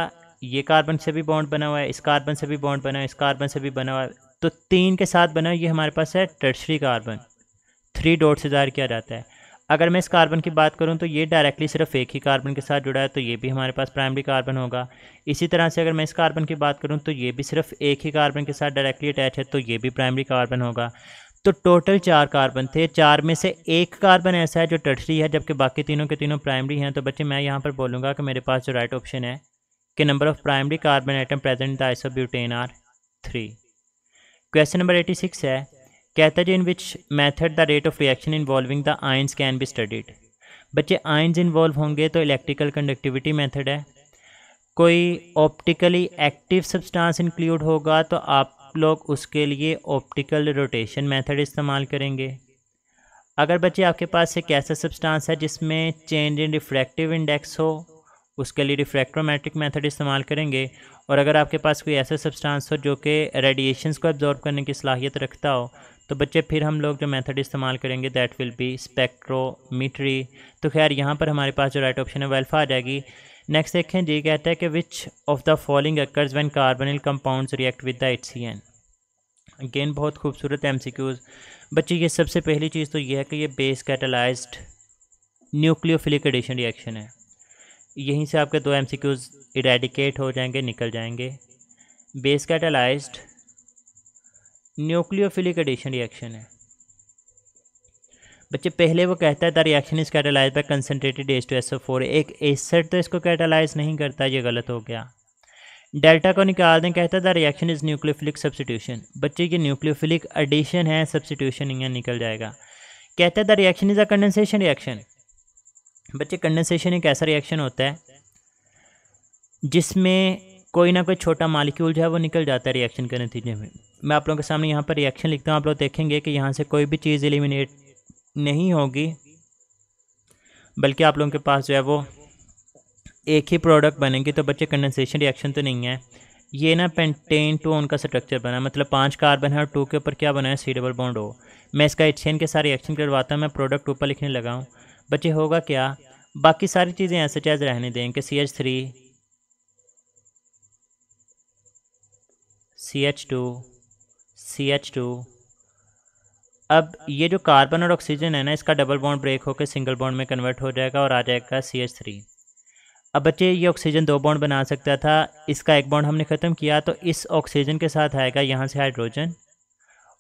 ये कार्बन से भी बॉन्ड बना हुआ है इस कार्बन से भी बॉन्ड बना हुआ है इस कार्बन से भी बना हुआ है तो तीन के साथ बना ये हमारे पास है टर्शरी कार्बन थ्री डोट से ज़ाहिर किया जाता है अगर मैं इस कार्बन की बात करूँ तो ये डायरेक्टली सिर्फ एक ही कार्बन के साथ जुड़ा है तो ये भी हमारे पास प्राइमरी कार्बन होगा इसी तरह से अगर मैं इस कार्बन की बात करूँ तो ये भी सिर्फ एक ही कार्बन के साथ डायरेक्टली अटैच है तो ये भी प्राइमरी कार्बन होगा तो टोटल चार कार्बन थे चार में से एक कार्बन ऐसा है जो टर्सरी है जबकि बाकी तीनों के तीनों प्राइमरी हैं तो बच्चे मैं यहाँ पर बोलूँगा कि मेरे पास जो राइट ऑप्शन है कि number of primary carbon atom present the isobutane are three question number eighty six है कहता जी in which method the rate of reaction involving the ions can be studied बच्चे आइंस इन्वॉल्व होंगे तो electrical conductivity method है कोई optically active substance include होगा तो आप लोग उसके लिए ऑप्टिकल रोटेशन मेथड इस्तेमाल करेंगे अगर बच्चे आपके पास एक ऐसा सब्सटेंस है जिसमें चेंज इन रिफ्रैक्टिव इंडेक्स हो उसके लिए रिफ्रैक्ट्रोमेट्रिक मेथड इस्तेमाल करेंगे और अगर आपके पास कोई ऐसा सब्सटेंस हो जो कि रेडिएशंस को एब्जॉर्ब करने की सलाहियत रखता हो तो बच्चे फिर हम लोग जो मेथड इस्तेमाल करेंगे दैट विल बी स्पेक्ट्रोमीटरी तो खैर यहाँ पर हमारे पास जो राइट ऑप्शन है वेल्फा आ जाएगी नेक्स्ट देखें जी कहता है कि which of the following occurs when carbonyl compounds react with the H C N again बहुत खूबसूरत एम सी क्यूज़ बच्चे ये सबसे पहली चीज़ तो ये है कि ये base catalyse nucleophilic addition reaction है यहीं से आपके दो एम सी क्यूज़ इरेडिकेट हो जाएंगे निकल जाएंगे base catalysed nucleophilic addition reaction है बच्चे पहले वो कहता है the reaction is catalyse by concentrated S two S O four एक एसड तो इसको कैटालाइज नहीं करता ये गलत हो गया डेल्टा को निकाल दें कहता है the reaction is nucleophilic substitution बच्चे ये न्यूक्लियोफिलिक एडिशन है सब्सटीट्यूशन यहाँ निकल जाएगा कहता है the reaction is a condensation reaction बच्चे कंडेंसेशन एक ऐसा रिएक्शन होता है जिसमें कोई ना कोई छोटा मालिक्यूल जो है वो निकल जाता है रिएक्शन के नतीजे में मैं आप लोगों के सामने यहाँ पर रिएक्शन लिखता हूँ आप लोग देखेंगे कि यहाँ से कोई भी चीज़ एलिमिनेट नहीं होगी बल्कि आप लोगों के पास जो है वो एक ही प्रोडक्ट बनेंगी तो बच्चे कंडेंसेशन रिएक्शन तो नहीं है ये ना पेंटेन टू उनका स्ट्रक्चर बना मतलब पांच कार्बन है और टू के ऊपर क्या बना है सी डबल बॉन्ड हो मैं इसका एचएन के साथ रिएक्शन करवाता हूँ मैं प्रोडक्ट ऊपर लिखने लगा हूँ बच्चे होगा क्या बाकी सारी चीज़ें ऐसे चाहे रहने दें कि C H three C H two C H two अब ये जो कार्बन और ऑक्सीजन है ना इसका डबल बॉन्ड ब्रेक होकर सिंगल बॉन्ड में कन्वर्ट हो जाएगा और आ जाएगा सी एच थ्री अब बच्चे ये ऑक्सीजन दो बॉन्ड बना सकता था इसका एक बॉन्ड हमने ख़त्म किया तो इस ऑक्सीजन के साथ आएगा यहाँ से हाइड्रोजन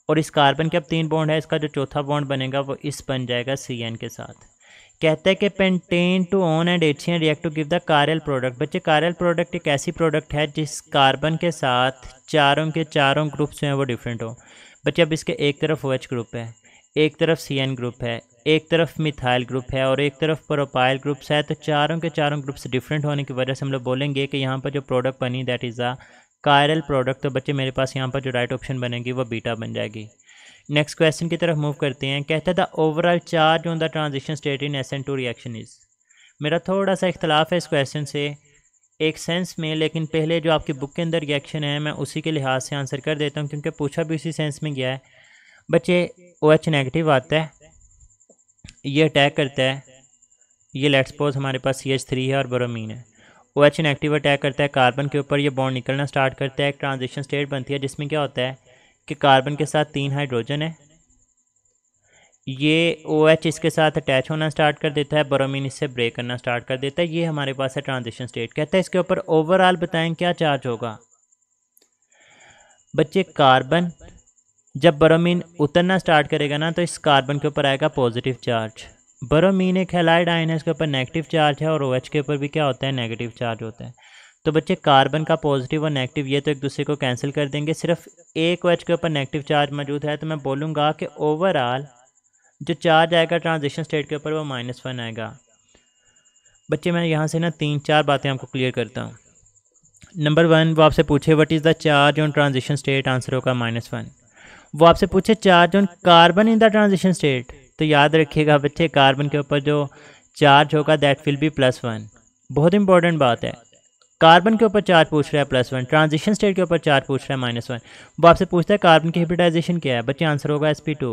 और इस कार्बन के अब तीन बॉन्ड है इसका जो चौथा बॉन्ड बनेगा वो इस बन जाएगा सी एन के साथ कहते हैं कि pentane two one and H C N react to give the chiral product बच्चे कारल प्रोडक्ट एक ऐसी प्रोडक्ट है जिस कार्बन के साथ चारों के चारों ग्रुप्स जो हैं वो डिफरेंट हो बच्चे अब इसके एक तरफ ओएच ग्रुप है एक तरफ सी एन ग्रुप है एक तरफ मिथाइल ग्रुप है और एक तरफ प्रोपाइल ग्रुप्स है तो चारों के चारों ग्रुप्स डिफरेंट होने की वजह से हम लोग बोलेंगे कि यहाँ पर जो प्रोडक्ट बनी that is a chiral product तो बच्चे मेरे पास यहाँ पर जो राइट ऑप्शन बनेगी वो बीटा बन जाएगी नेक्स्ट क्वेश्चन की तरफ मूव करते हैं कहते हैं the overall charge on the transition state in N two reaction is मेरा थोड़ा सा इख्तलाफ है इस क्वेश्चन से एक सेंस में लेकिन पहले जो आपकी बुक के अंदर रिएक्शन है मैं उसी के लिहाज से आंसर कर देता हूँ क्योंकि पूछा भी उसी सेंस में गया है बच्चे ओ एच नेगेटिव आता है ये अटैक करता है ये लेट सपोज हमारे पास सी एच थ्री है और ब्रोमीन है ओ एच नेगेटिव अटैक करता है कार्बन के ऊपर ये बॉन्ड निकलना स्टार्ट करता है एक ट्रांजिशन स्टेट बनती है जिसमें क्या होता है कि कार्बन के साथ तीन हाइड्रोजन है ये ओ OH एच इसके साथ अटैच होना स्टार्ट कर देता है बरोमिन इससे ब्रेक करना स्टार्ट कर देता है ये हमारे पास है ट्रांजिशन स्टेट कहता है इसके ऊपर ओवरऑल बताएं क्या चार्ज होगा बच्चे कार्बन जब बरोमीन उतरना स्टार्ट करेगा ना तो इस कार्बन के ऊपर आएगा पॉजिटिव चार्ज बरोमीन एक हेलाइड आयन है इसके ऊपर नेगेटिव चार्ज है और ओ OH के ऊपर भी क्या होता है नेगेटिव चार्ज होता है तो बच्चे कार्बन का पॉजिटिव और नेगेटिव ये तो एक दूसरे को कैंसिल कर देंगे सिर्फ एक वैच के ऊपर नेगेटिव चार्ज मौजूद है तो मैं बोलूँगा कि ओवरऑल जो चार्ज आएगा ट्रांजिशन स्टेट के ऊपर वो माइनस वन आएगा बच्चे मैं यहाँ से ना तीन चार बातें आपको क्लियर करता हूँ नंबर वन वो आपसे पूछे what is the charge on transition state answer होगा माइनस वन वो आपसे पूछे charge on carbon in the transition state तो याद रखिएगा बच्चे कार्बन के ऊपर जो चार्ज होगा that will be plus one बहुत इंपॉर्टेंट बात है कार्बन के ऊपर चार्ज पूछ रहा है प्लस वन ट्रांजिशन स्टेट के ऊपर चार्ज पूछ रहा है माइनस वन वो आपसे पूछता है कार्बन की हिब्रिडाइजेशन क्या है बच्चे आंसर होगा एस पी टू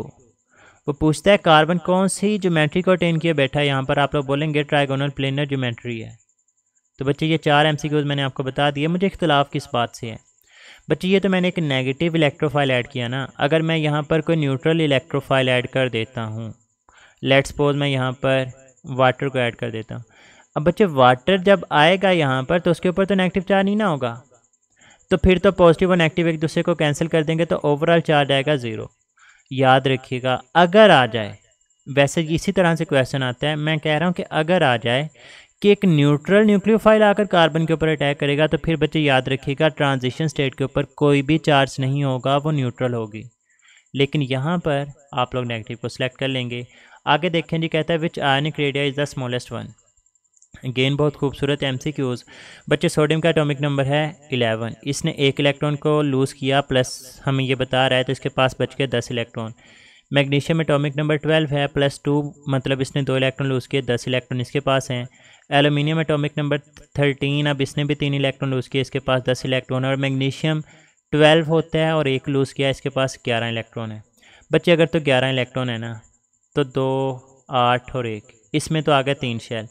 वो पूछता है कार्बन कौन सी ज्योमेट्री को अटेन किया बैठा है यहाँ पर आप लोग बोलेंगे ट्राइगोनल प्लेनर ज्योमेट्री है तो बच्चे ये चार एम सी मैंने आपको बता दिए मुझे इख्तलाफ किस बात से है बच्चे ये तो मैंने एक नेगेटिव इलेक्ट्रोफाइल ऐड किया ना अगर मैं यहाँ पर कोई न्यूट्रल इलेक्ट्रोफाइल ऐड कर देता हूँ लेट्स मैं यहाँ पर वाटर को ऐड कर देता हूँ अब बच्चे वाटर जब आएगा यहाँ पर तो उसके ऊपर तो नेगेटिव चार्ज नहीं ना होगा तो फिर तो पॉजिटिव और नेगेटिव एक दूसरे को कैंसिल कर देंगे तो ओवरऑल चार्ज आएगा ज़ीरो याद रखिएगा अगर आ जाए वैसे इसी तरह से क्वेश्चन आता है मैं कह रहा हूँ कि अगर आ जाए कि एक न्यूट्रल न्यूक्लियोफाइल आकर कार्बन के ऊपर अटैक करेगा तो फिर बच्चे याद रखिएगा ट्रांजिशन स्टेट के ऊपर कोई भी चार्ज नहीं होगा वो न्यूट्रल होगी लेकिन यहाँ पर आप लोग नेगेटिव को सिलेक्ट कर लेंगे आगे देखें जी कहता है which ionic radii is the smallest one again बहुत खूबसूरत एम सी क्यूज़ बच्चे सोडियम का एटॉमिक नंबर है इलेवन इसने एक इलेक्ट्रॉन को लूज़ किया प्लस हमें ये बता रहा है तो इसके पास बच गए दस electron magnesium atomic number twelve है प्लस टू मतलब इसने दो इलेक्ट्रॉन लूज़ किए दस इलेक्ट्रॉन इसके पास हैं एलुमिनियम एटॉमिक नंबर थर्टीन अब इसने भी तीन इलेक्ट्रॉन लूज़ किए इसके पास दस इलेक्ट्रॉन और मैग्नीशियम ट्वेल्व होता है और एक लूज़ किया इसके पास ग्यारह इलेक्ट्रॉन है बच्चे अगर तो ग्यारह इलेक्ट्रॉन है ना तो दो आठ और एक इसमें तो आ गए तीन शेल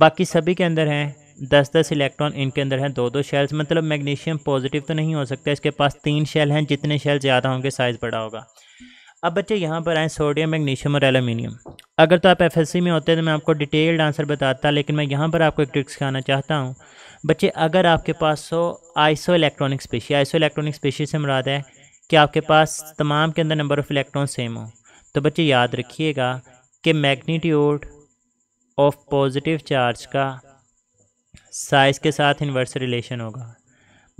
बाकी सभी के अंदर हैं दस दस इलेक्ट्रॉन इनके अंदर हैं दो दो शेल्स मतलब मैग्नीशियम पॉजिटिव तो नहीं हो सकता इसके पास तीन शेल हैं जितने शेल ज़्यादा होंगे साइज़ बड़ा होगा अब बच्चे यहाँ पर आए सोडियम मैग्नीशियम और एलुमिनियम अगर तो आप एफएससी में होते तो मैं आपको डिटेल्ड आंसर बताता लेकिन मैं यहाँ पर आपको एक ट्रिक सिखाना चाहता हूँ बच्चे अगर आपके पास so isoelectronic species isoelectronic species से मुराद है कि आपके पास तमाम के अंदर नंबर ऑफ़ इलेक्ट्रॉन सेम हो तो बच्चे याद रखिएगा कि मैग्नीट्यूड ऑफ पॉजिटिव चार्ज का साइज़ के साथ इन्वर्स रिलेशन होगा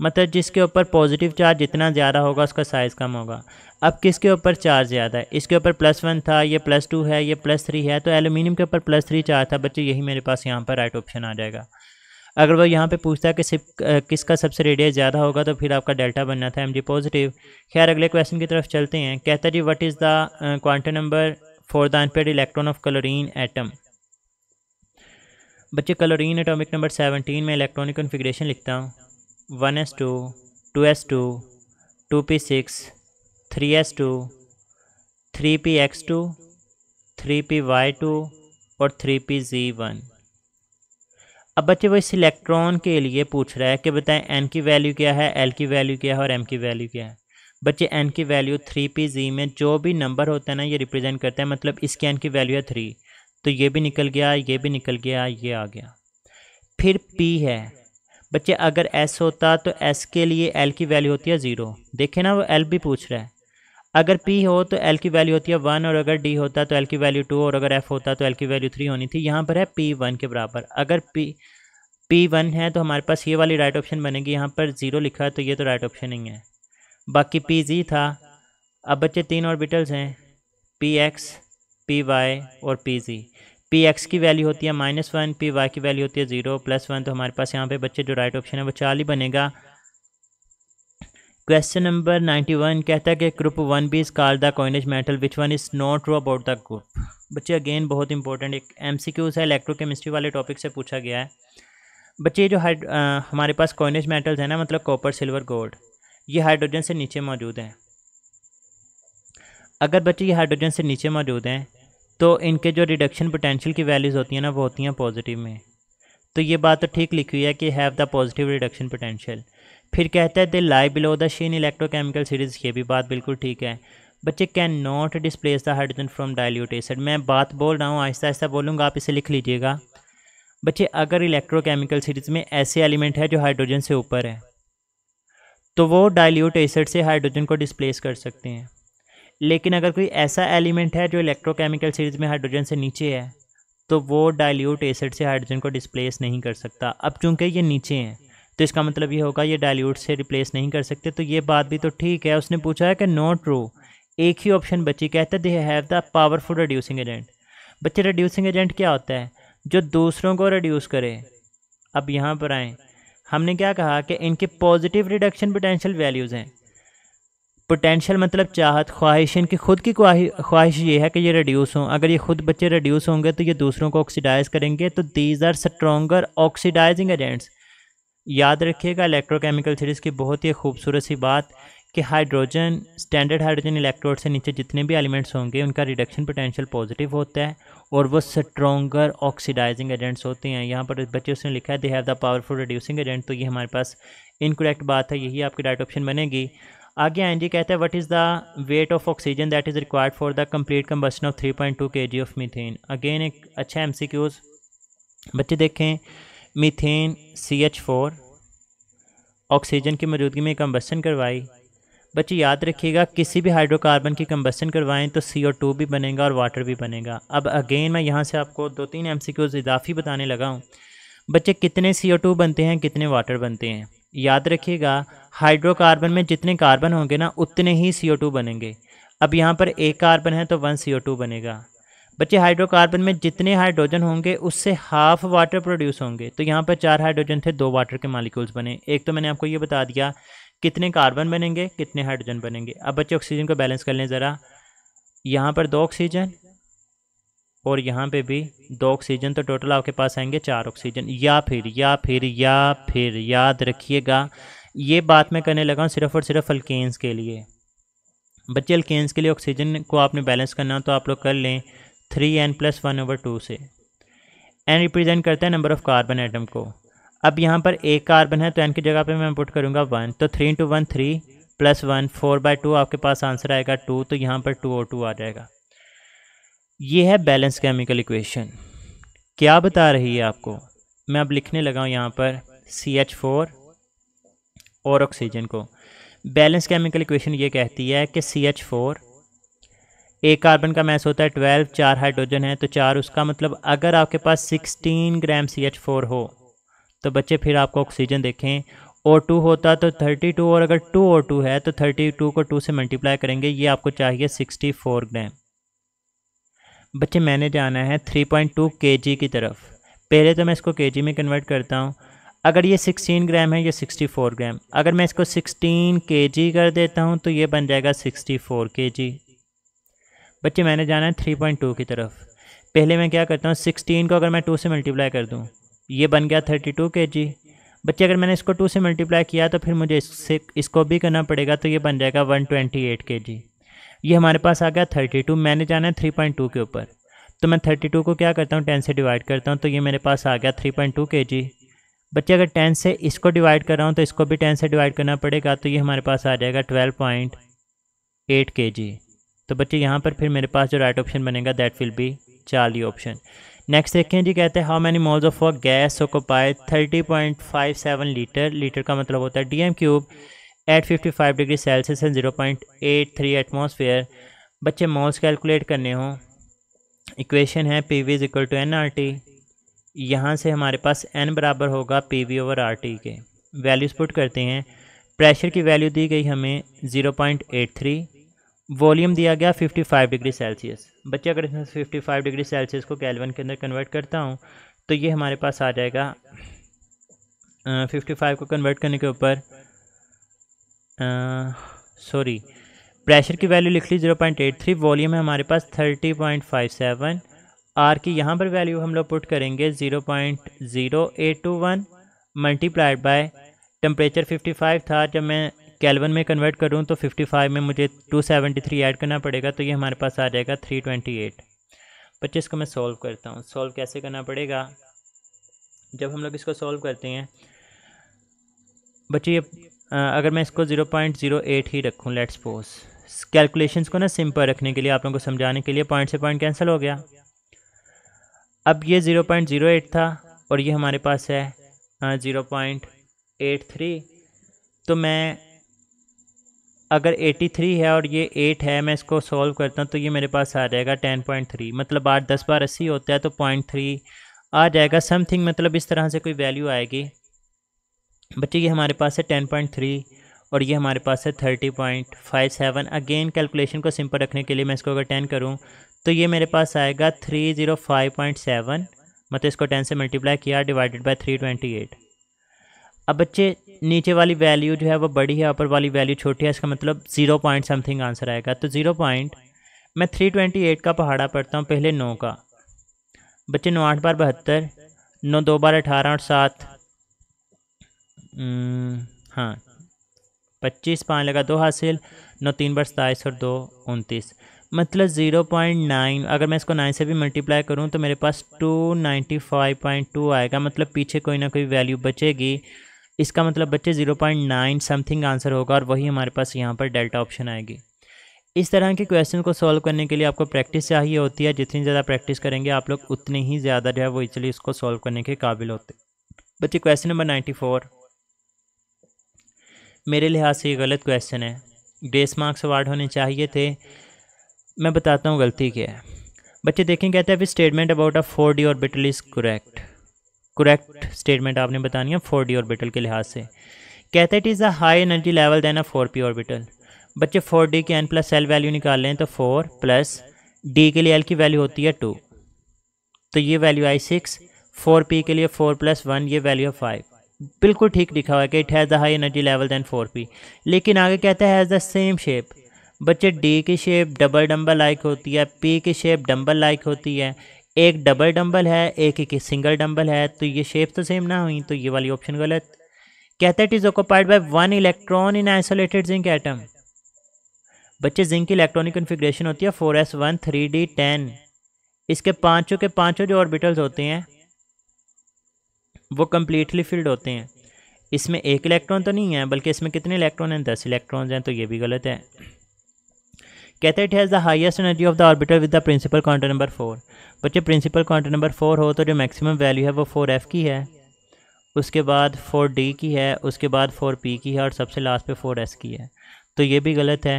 मतलब जिसके ऊपर पॉजिटिव चार्ज जितना ज़्यादा होगा उसका साइज़ कम होगा अब किसके ऊपर चार्ज ज़्यादा है इसके ऊपर प्लस वन था ये प्लस टू है ये प्लस थ्री है तो एलुमिनियम के ऊपर प्लस थ्री चार्ज था बच्चे यही मेरे पास यहाँ पर राइट ऑप्शन आ जाएगा अगर वो यहाँ पे पूछता है कि सिर्फ किसका सबसे रेडियस ज़्यादा होगा तो फिर आपका डेल्टा बनना था एम जी पॉजिटिव खैर अगले क्वेश्चन की तरफ चलते हैं कहता जी what is the quantum number for the unpaired electron of chlorine atom बच्चे कलोरिन एटॉमिक नंबर सेवनटीन में इलेक्ट्रॉनिक कन्फिग्रेशन लिखता हूँ one S two two S two two p six three s two three p x two three p y two और three p z one अब बच्चे वो इस electron के लिए पूछ रहा है कि बताएं एन की वैल्यू क्या है एल की वैल्यू क्या है और एम की वैल्यू क्या है बच्चे एन की वैल्यू थ्री पी जी में जो भी नंबर होता है ना ये रिप्रेजेंट करता है मतलब इसके एन की वैल्यू है थ्री तो ये भी निकल गया ये भी निकल गया ये आ गया फिर पी है बच्चे अगर एस होता तो एस के लिए एल की वैल्यू होती है ज़ीरो देखे ना वो एल भी पूछ रहा है अगर पी हो तो एल की वैल्यू होती है वन और अगर डी होता तो एल की वैल्यू टू और अगर एफ होता तो एल की वैल्यू थ्री होनी थी यहाँ पर है पी वन के बराबर अगर पी पी वन है तो हमारे पास ये वाली राइट ऑप्शन बनेगी यहाँ पर ज़ीरो लिखा है तो ये तो राइट ऑप्शन नहीं है बाकी पी जी था अब बच्चे तीन ऑर्बिटल्स हैं पी एक्स पी वाई और पी जी पी एक्स की वैल्यू होती है माइनस वन पी वाई की वैल्यू होती है ज़ीरो प्लस वन तो हमारे पास यहाँ पे बच्चे जो राइट ऑप्शन है वो चार ही बनेगा क्वेश्चन नंबर नाइन्टी वन कहता है कि group one B is call the coinage metal which one is not row about the group बच्चे अगेन बहुत इंपॉर्टेंट एक एम सी क्यूज़ है इलेक्ट्रोकेमिस्ट्री वाले टॉपिक से पूछा गया है बच्चे जो हाइड हमारे पास कॉइनेज मेटल्स हैं ना मतलब कॉपर सिल्वर गोल्ड ये हाइड्रोजन से नीचे मौजूद हैं अगर बच्चे ये हाइड्रोजन से नीचे मौजूद हैं तो इनके जो रिडक्शन पोटेंशियल की वैल्यूज़ होती हैं ना वो होती हैं पॉजिटिव में तो ये बात तो ठीक लिखी हुई है कि have the positive reduction potential फिर कहते हैं they lie below the sheen electrochemical series ये भी बात बिल्कुल ठीक है बच्चे can not displace the hydrogen from dilute acid मैं बात बोल रहा हूँ आहिस्ता आहिस्ता बोलूँगा आप इसे लिख लीजिएगा बच्चे अगर इलेक्ट्रोकेमिकल सीरीज़ में ऐसे एलिमेंट है जो हाइड्रोजन से ऊपर है तो वो डायल्यूट एसिड से हाइड्रोजन को डिस्प्लेस कर सकते हैं लेकिन अगर कोई ऐसा एलिमेंट है जो इलेक्ट्रोकेमिकल सीरीज में हाइड्रोजन से नीचे है तो वो डाइल्यूट एसिड से हाइड्रोजन को डिस्प्लेस नहीं कर सकता अब चूंकि ये नीचे हैं तो इसका मतलब ये होगा ये डाइल्यूट से रिप्लेस नहीं कर सकते तो ये बात भी तो ठीक है उसने पूछा है कि नॉट ट्रू एक ही ऑप्शन बच्ची कहते they have the powerful reducing agent बच्चे रिड्यूसिंग एजेंट क्या होता है जो दूसरों को रिड्यूस करे अब यहाँ पर आएँ हमने क्या कहा कि इनके पॉजिटिव रिडक्शन पोटेंशियल वैल्यूज़ हैं पोटेंशियल मतलब चाहत ख्वाहिश इनकी खुद की ख्वाहिश ये है कि ये रिड्यूस हों अगर ये खुद बच्चे रिड्यूस होंगे तो ये दूसरों को ऑक्सीडाइज करेंगे तो these are stronger oxidising agents याद रखिएगा इलेक्ट्रोकेमिकल सीरीज़ की बहुत ही खूबसूरत सी बात कि हाइड्रोजन स्टैंडर्ड हाइड्रोजन इलेक्ट्रोड से नीचे जितने भी एलिमेंट्स होंगे उनका रिडक्शन पोटेंशियल पॉजिटिव होता है और वो स्ट्रोंगर ऑक्सीडाइजिंग एजेंट्स होते हैं यहाँ पर बच्चे उसने लिखा है they have the powerful reducing agent तो ये हमारे पास इनकोरेक्ट बात है यही आपकी डाइट ऑप्शन बनेगी आगे आई कहते हैं what is the weight of oxygen that is required for the complete combustion of three point two k g of methane again एक अच्छा एम सी क्यूज़ बच्चे देखें methane C H four oxygen की मौजूदगी में कम्बस्टन करवाई बच्चे याद रखिएगा किसी भी हाइड्रोकार्बन की कम्बसन करवाएं तो सी ओ टू भी बनेगा और वाटर भी बनेगा अब अगेन मैं यहाँ से आपको दो तीन एम सी क्यूज़ इजाफी बताने लगा हूँ बच्चे कितने सी ओ टू बनते हैं कितने वाटर बनते हैं याद रखिएगा हाइड्रोकार्बन में जितने कार्बन होंगे ना उतने ही सी बनेंगे अब यहाँ पर एक कार्बन है तो वन सी बनेगा बच्चे हाइड्रोकार्बन में जितने हाइड्रोजन होंगे उससे हाफ वाटर प्रोड्यूस होंगे तो यहाँ पर चार हाइड्रोजन थे दो वाटर के मालिक्यूल्स बने एक तो मैंने आपको ये बता दिया कितने कार्बन बनेंगे कितने हाइड्रोजन बनेंगे अब बच्चे ऑक्सीजन को बैलेंस कर लें ज़रा यहाँ पर दो ऑक्सीजन और यहाँ पे भी दो ऑक्सीजन तो टोटल आपके पास आएंगे चार ऑक्सीजन या फिर या फिर या फिर याद रखिएगा ये बात मैं करने लगा हूँ सिर्फ़ और सिर्फ अल्केन्स के लिए बच्चे अल्केन्स के लिए ऑक्सीजन को आपने बैलेंस करना तो आप लोग कर लें three n plus one over two से एन रिप्रेजेंट करता है नंबर ऑफ़ कार्बन एटम को अब यहाँ पर एक कार्बन है तो एन की जगह पे मैं पुट करूँगा वन तो three into one three plus one four by two आपके पास आंसर आएगा टू तो यहाँ पर टू ओ टू आ जाएगा ये है बैलेंस केमिकल इक्वेशन क्या बता रही है आपको मैं अब लिखने लगा हूँ यहाँ पर सी एच फोर और ऑक्सीजन को बैलेंस केमिकल इक्वेशन ये कहती है कि सी एच फोर एक कार्बन का मैस होता है ट्वेल्व चार हाइड्रोजन है तो चार उसका मतलब अगर आपके पास sixteen gram C H four हो तो बच्चे फिर आपको ऑक्सीजन देखें ओ टू होता तो थर्टी टू और अगर टू ओ टू है तो थर्टी टू को टू से मल्टीप्लाई करेंगे ये आपको चाहिए सिक्सटी फोर ग्राम बच्चे मैंने जाना है थ्री पॉइंट टू के जी की तरफ पहले तो मैं इसको के जी में कन्वर्ट करता हूँ अगर ये 16 ग्राम है ये 64 ग्राम अगर मैं इसको 16 के कर देता हूँ तो ये बन जाएगा 64 के बच्चे मैंने जाना है 3.2 की तरफ पहले मैं क्या करता हूँ 16 को अगर मैं 2 से मल्टीप्लाई कर दूँ ये बन गया 32 टू बच्चे अगर मैंने इसको 2 से मल्टीप्लाई किया तो फिर मुझे इससे इसको भी करना पड़ेगा तो ये बन जाएगा के जी ये हमारे पास आ गया टू मैंने जाना है टू के ऊपर तो मैं टू को क्या करता हूँ टेन से डिवाइड करता हूँ तो ये मेरे पास आ गया के जी बच्चे अगर टेन से इसको डिवाइड कर रहा हूँ तो इसको भी टेन से डिवाइड करना पड़ेगा तो ये हमारे पास आ जाएगा ट्वेल्व पॉइंट एट के जी तो बच्चे यहाँ पर फिर मेरे पास जो राइट ऑप्शन बनेगा दैट विल बी चाली ऑप्शन नेक्स्ट देखें जी कहते हैं how many moles of gas पाए thirty point five seven litre litre का मतलब होता है d m cube at fifty five degree Celsius and zero point eight three atmosphere बच्चे मॉल्स कैलकुलेट करने हों इक्वेशन है p v is equal to n r t यहाँ से हमारे पास एन बराबर होगा P V over r t के वैल्यूज़ पुट करते हैं प्रेशर की वैल्यू दी गई हमें zero point eight three volume दिया गया 55 डिग्री सेल्सियस बच्चे अगर इसमें 55 डिग्री सेल्सियस को कैलवन के अंदर कन्वर्ट करता हूँ तो ये हमारे पास आ जाएगा फिफ्टी 55 को कन्वर्ट करने के ऊपर सॉरी प्रेशर की वैल्यू लिख ली 0.83 वॉल्यूम है हमारे पास सेवन आर की यहाँ पर वैल्यू हम लोग पुट करेंगे zero point zero eight two one multiplied by temperature five था जब मैं कैलवन में कन्वर्ट करूँ तो फिफ्टी फाइव में मुझे टू सेवेंटी थ्री ऐड करना पड़ेगा तो ये हमारे पास आ जाएगा थ्री ट्वेंटी एट पच्चीस को मैं सॉल्व करता हूँ सॉल्व कैसे करना पड़ेगा जब हम लोग इसको सॉल्व करते हैं बच्चे ये अगर मैं इसको जीरो जीरो पॉइंट एट ही रखूँ लेट्स कैलकुलेशन को ना सिंपल रखने के लिए आप लोगों को समझाने के लिए पॉइंट से पॉइंट कैंसिल हो गया अब ये ज़ीरो पॉइंट ज़ीरो एट था और ये हमारे पास है ज़ीरो पॉइंट एट थ्री तो मैं अगर एटी थ्री है और ये एट है मैं इसको सॉल्व करता हूँ तो ये मेरे पास आ जाएगा टेन पॉइंट थ्री मतलब आठ दस बार अस्सी होता है तो पॉइंट थ्री आ जाएगा समथिंग मतलब इस तरह से कोई वैल्यू आएगी बच्चे ये हमारे पास है टेन पॉइंट थ्री और ये हमारे पास है thirty point five seven again calculation को सिंपल रखने के लिए मैं इसको अगर टेन करूँ तो ये मेरे पास आएगा three zero five point seven मतलब इसको टेन से मल्टीप्लाई किया divided by three twenty eight अब बच्चे नीचे वाली वैल्यू जो है वो बड़ी है ऊपर वाली वैल्यू छोटी है इसका मतलब ज़ीरो पॉइंट समथिंग आंसर आएगा तो ज़ीरो पॉइंट मैं थ्री ट्वेंटी एट का पहाड़ा पढ़ता हूँ पहले नौ का बच्चे नौ आठ बार बहत्तर नौ दो बार अठारह और सात हम्म, हाँ पच्चीस पाँच लगा दो हासिल नौ तीन बार सताईस और दो उनतीस मतलब ज़ीरो पॉइंट नाइन अगर मैं इसको नाइन से भी मल्टीप्लाई करूँ तो मेरे पास two ninety five point two आएगा मतलब पीछे कोई ना कोई वैल्यू बचेगी इसका मतलब बच्चे zero point nine something answer होगा और वही हमारे पास यहाँ पर डेल्टा ऑप्शन आएगी इस तरह के क्वेश्चन को सॉल्व करने के लिए आपको प्रैक्टिस चाहिए होती है जितनी ज़्यादा प्रैक्टिस करेंगे आप लोग उतनी ही ज़्यादा जो है वो इसलिए इसको सॉल्व करने के काबिल होते बच्चे क्वेश्चन नंबर नाइन्टी फोर मेरे लिहाज से ये गलत क्वेश्चन है ग्रेस मार्क्स अवार्ड होने चाहिए थे मैं बताता हूँ गलती क्या है बच्चे देखें कहते हैं अभी statement about a four d orbital is correct correct statement आपने बतानी है फोर डी ऑर्बिटल के लिहाज से कहते हैं it is a high energy level then a four p orbital बच्चे फोर डी के एन प्लस एल वैल्यू निकाल लें तो फोर प्लस डी के लिए एल की वैल्यू होती है टू तो ये वैल्यू आई सिक्स फोर पी के लिए फोर प्लस वन ये वैल्यू है फाइव बिल्कुल ठीक लिखा हुआ है कि it has the high energy level than four p लेकिन आगे कहते हैं हैज़ द सेम शेप बच्चे डी की शेप डबल डम्बल लाइक होती है पी की शेप डम्बल लाइक होती है एक डबल डम्बल है एक एक सिंगल डम्बल है तो ये शेप तो सेम ना हुई तो ये वाली ऑप्शन गलत कहते हैं it is occupied by one electron in isolated zinc atom बच्चे जिंक की इलेक्ट्रॉनिक कन्फिग्रेशन होती है four s one three d ten इसके पाँचों के पाँचों जो ऑर्बिटल्स होते हैं वो कम्प्लीटली फिल्ड होते हैं इसमें एक इलेक्ट्रॉन तो नहीं है बल्कि इसमें कितने इलेक्ट्रॉन हैं दस इलेक्ट्रॉन्स हैं तो ये भी गलत है कहते हैं it has the highest energy of the orbital with the principal quantum number four बच्चे प्रिंसिपल क्वांटम नंबर फोर हो तो जो मैक्सिमम वैल्यू है वो फोर एफ़ की है उसके बाद फोर डी की है उसके बाद फोर पी की है और सबसे लास्ट पे फोर एस की है तो ये भी गलत है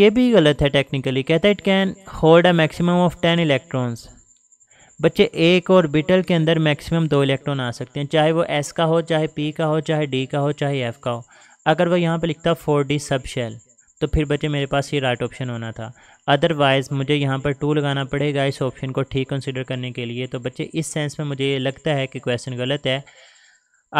ये भी गलत है टेक्निकली कहता है it can hold a maximum of ten electrons बच्चे एक और बिटल के अंदर मैक्सिमम दो इलेक्ट्रॉन आ सकते हैं चाहे वो एस का हो चाहे पी का हो चाहे डी का हो चाहे एफ़ का हो अगर वो यहाँ पे लिखता फोर डी सब शेल तो फिर बच्चे मेरे पास ये राइट ऑप्शन होना था अदरवाइज़ मुझे यहाँ पर टू लगाना पड़ेगा इस ऑप्शन को ठीक कंसिडर करने के लिए तो बच्चे इस सेंस में मुझे लगता है कि क्वेश्चन गलत है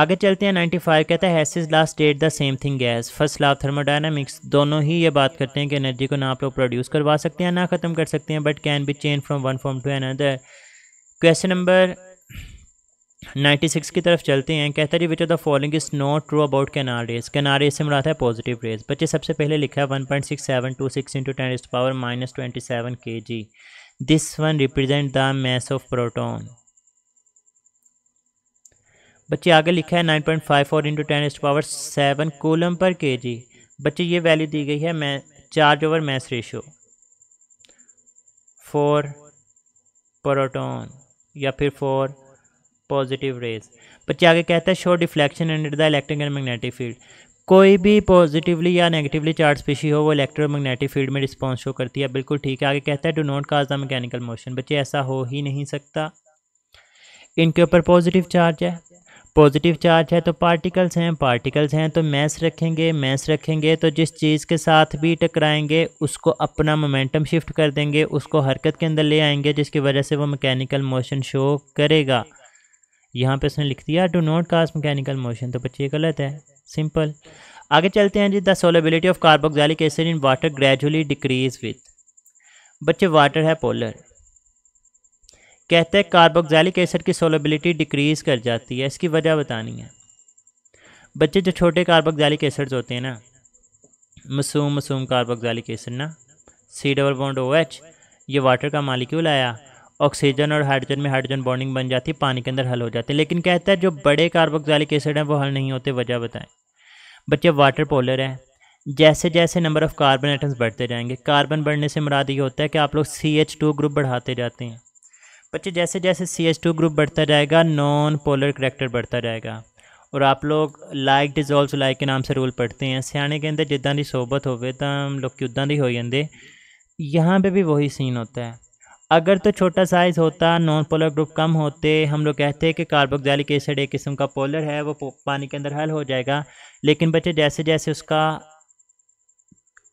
आगे चलते हैं 95 कहता है हैसिस last date the same thing gas first laugh thermodynamics दोनों ही ये बात करते हैं कि एनर्जी को ना आप लोग प्रोड्यूस करवा सकते हैं ना ख़त्म कर सकते हैं but can be change from one form to another question number ninety six की तरफ चलते हैं कहता है जी which of the following is not true about canal rays canal rays से मुराद है पॉजिटिव रेस बच्चे सबसे पहले लिखा है one point six seven two six into ten is power minus twenty seven k g this one represent the mass of proton बच्चे आगे लिखा है nine point five four into ten is power seven coulomb per k g बच्चे ये value दी गई है मै charge over mass ratio for proton या फिर फोर पॉजिटिव रेज बच्चे आगे कहता है show deflection and the electric and magnetic field कोई भी पॉजिटिवली या नेगेटिवली चार्ज स्पेशी हो वो इलेक्ट्रोमैग्नेटिक फील्ड में रिस्पॉन्स शो करती है बिल्कुल ठीक है आगे कहता है do not cause the mechanical motion बच्चे ऐसा हो ही नहीं सकता इनके ऊपर पॉजिटिव चार्ज है पॉजिटिव चार्ज है तो पार्टिकल्स हैं पार्टिकल्स हैं तो मैस रखेंगे मैस रखेंगे तो जिस चीज़ के साथ भी टकराएंगे उसको अपना मोमेंटम शिफ्ट कर देंगे उसको हरकत के अंदर ले आएंगे जिसकी वजह से वो मैकेनिकल मोशन शो करेगा यहाँ पे उसने लिख दिया do not cast mechanical motion तो बच्चे गलत है सिंपल आगे चलते हैं जी the solubility of carboxylic acid in water gradually decrease with बच्चे वाटर है पोलर कहते हैं कार्बोक्सिलिक एसिड की सोलेबिलिटी डिक्रीज कर जाती है इसकी वजह बतानी है बच्चे जो छोटे कार्बोक्सिलिक एसिड्स होते हैं ना मसूम मसूम कार्बोक्सिलिक एसिड ना C double bond O H ये वाटर का मालिक्यूल आया ऑक्सीजन और हाइड्रोजन में हाइड्रोजन बॉन्डिंग बन जाती है पानी के अंदर हल हो जाते हैं लेकिन कहता है जो बड़े कार्बोक्सिलिक एसिड हैं वो हल नहीं होते वजह बताएं बच्चे वाटर पोलर हैं जैसे जैसे नंबर ऑफ़ कार्बन एटम्स बढ़ते जाएंगे कार्बन बढ़ने से मुराद ये होता है कि आप लोग सी एच टू ग्रुप बढ़ाते जाते हैं बच्चे जैसे जैसे सी एच टू ग्रुप बढ़ता जाएगा नॉन पोलर करेक्टर बढ़ता जाएगा और आप लोग लाइक डिजोल्व लाइक के नाम से रूल पढ़ते हैं सियाने के अंदर जिदा की सोहबत होवे तो हम लोग कि उदा दी हो जाते यहाँ पे भी वही सीन होता है अगर तो छोटा साइज़ होता नॉन पोलर ग्रुप कम होते हम लोग कहते हैं कि कार्बोक्जालिक एसिड एक किस्म का पोलर है वो पानी के अंदर हल हो जाएगा लेकिन बच्चे जैसे जैसे उसका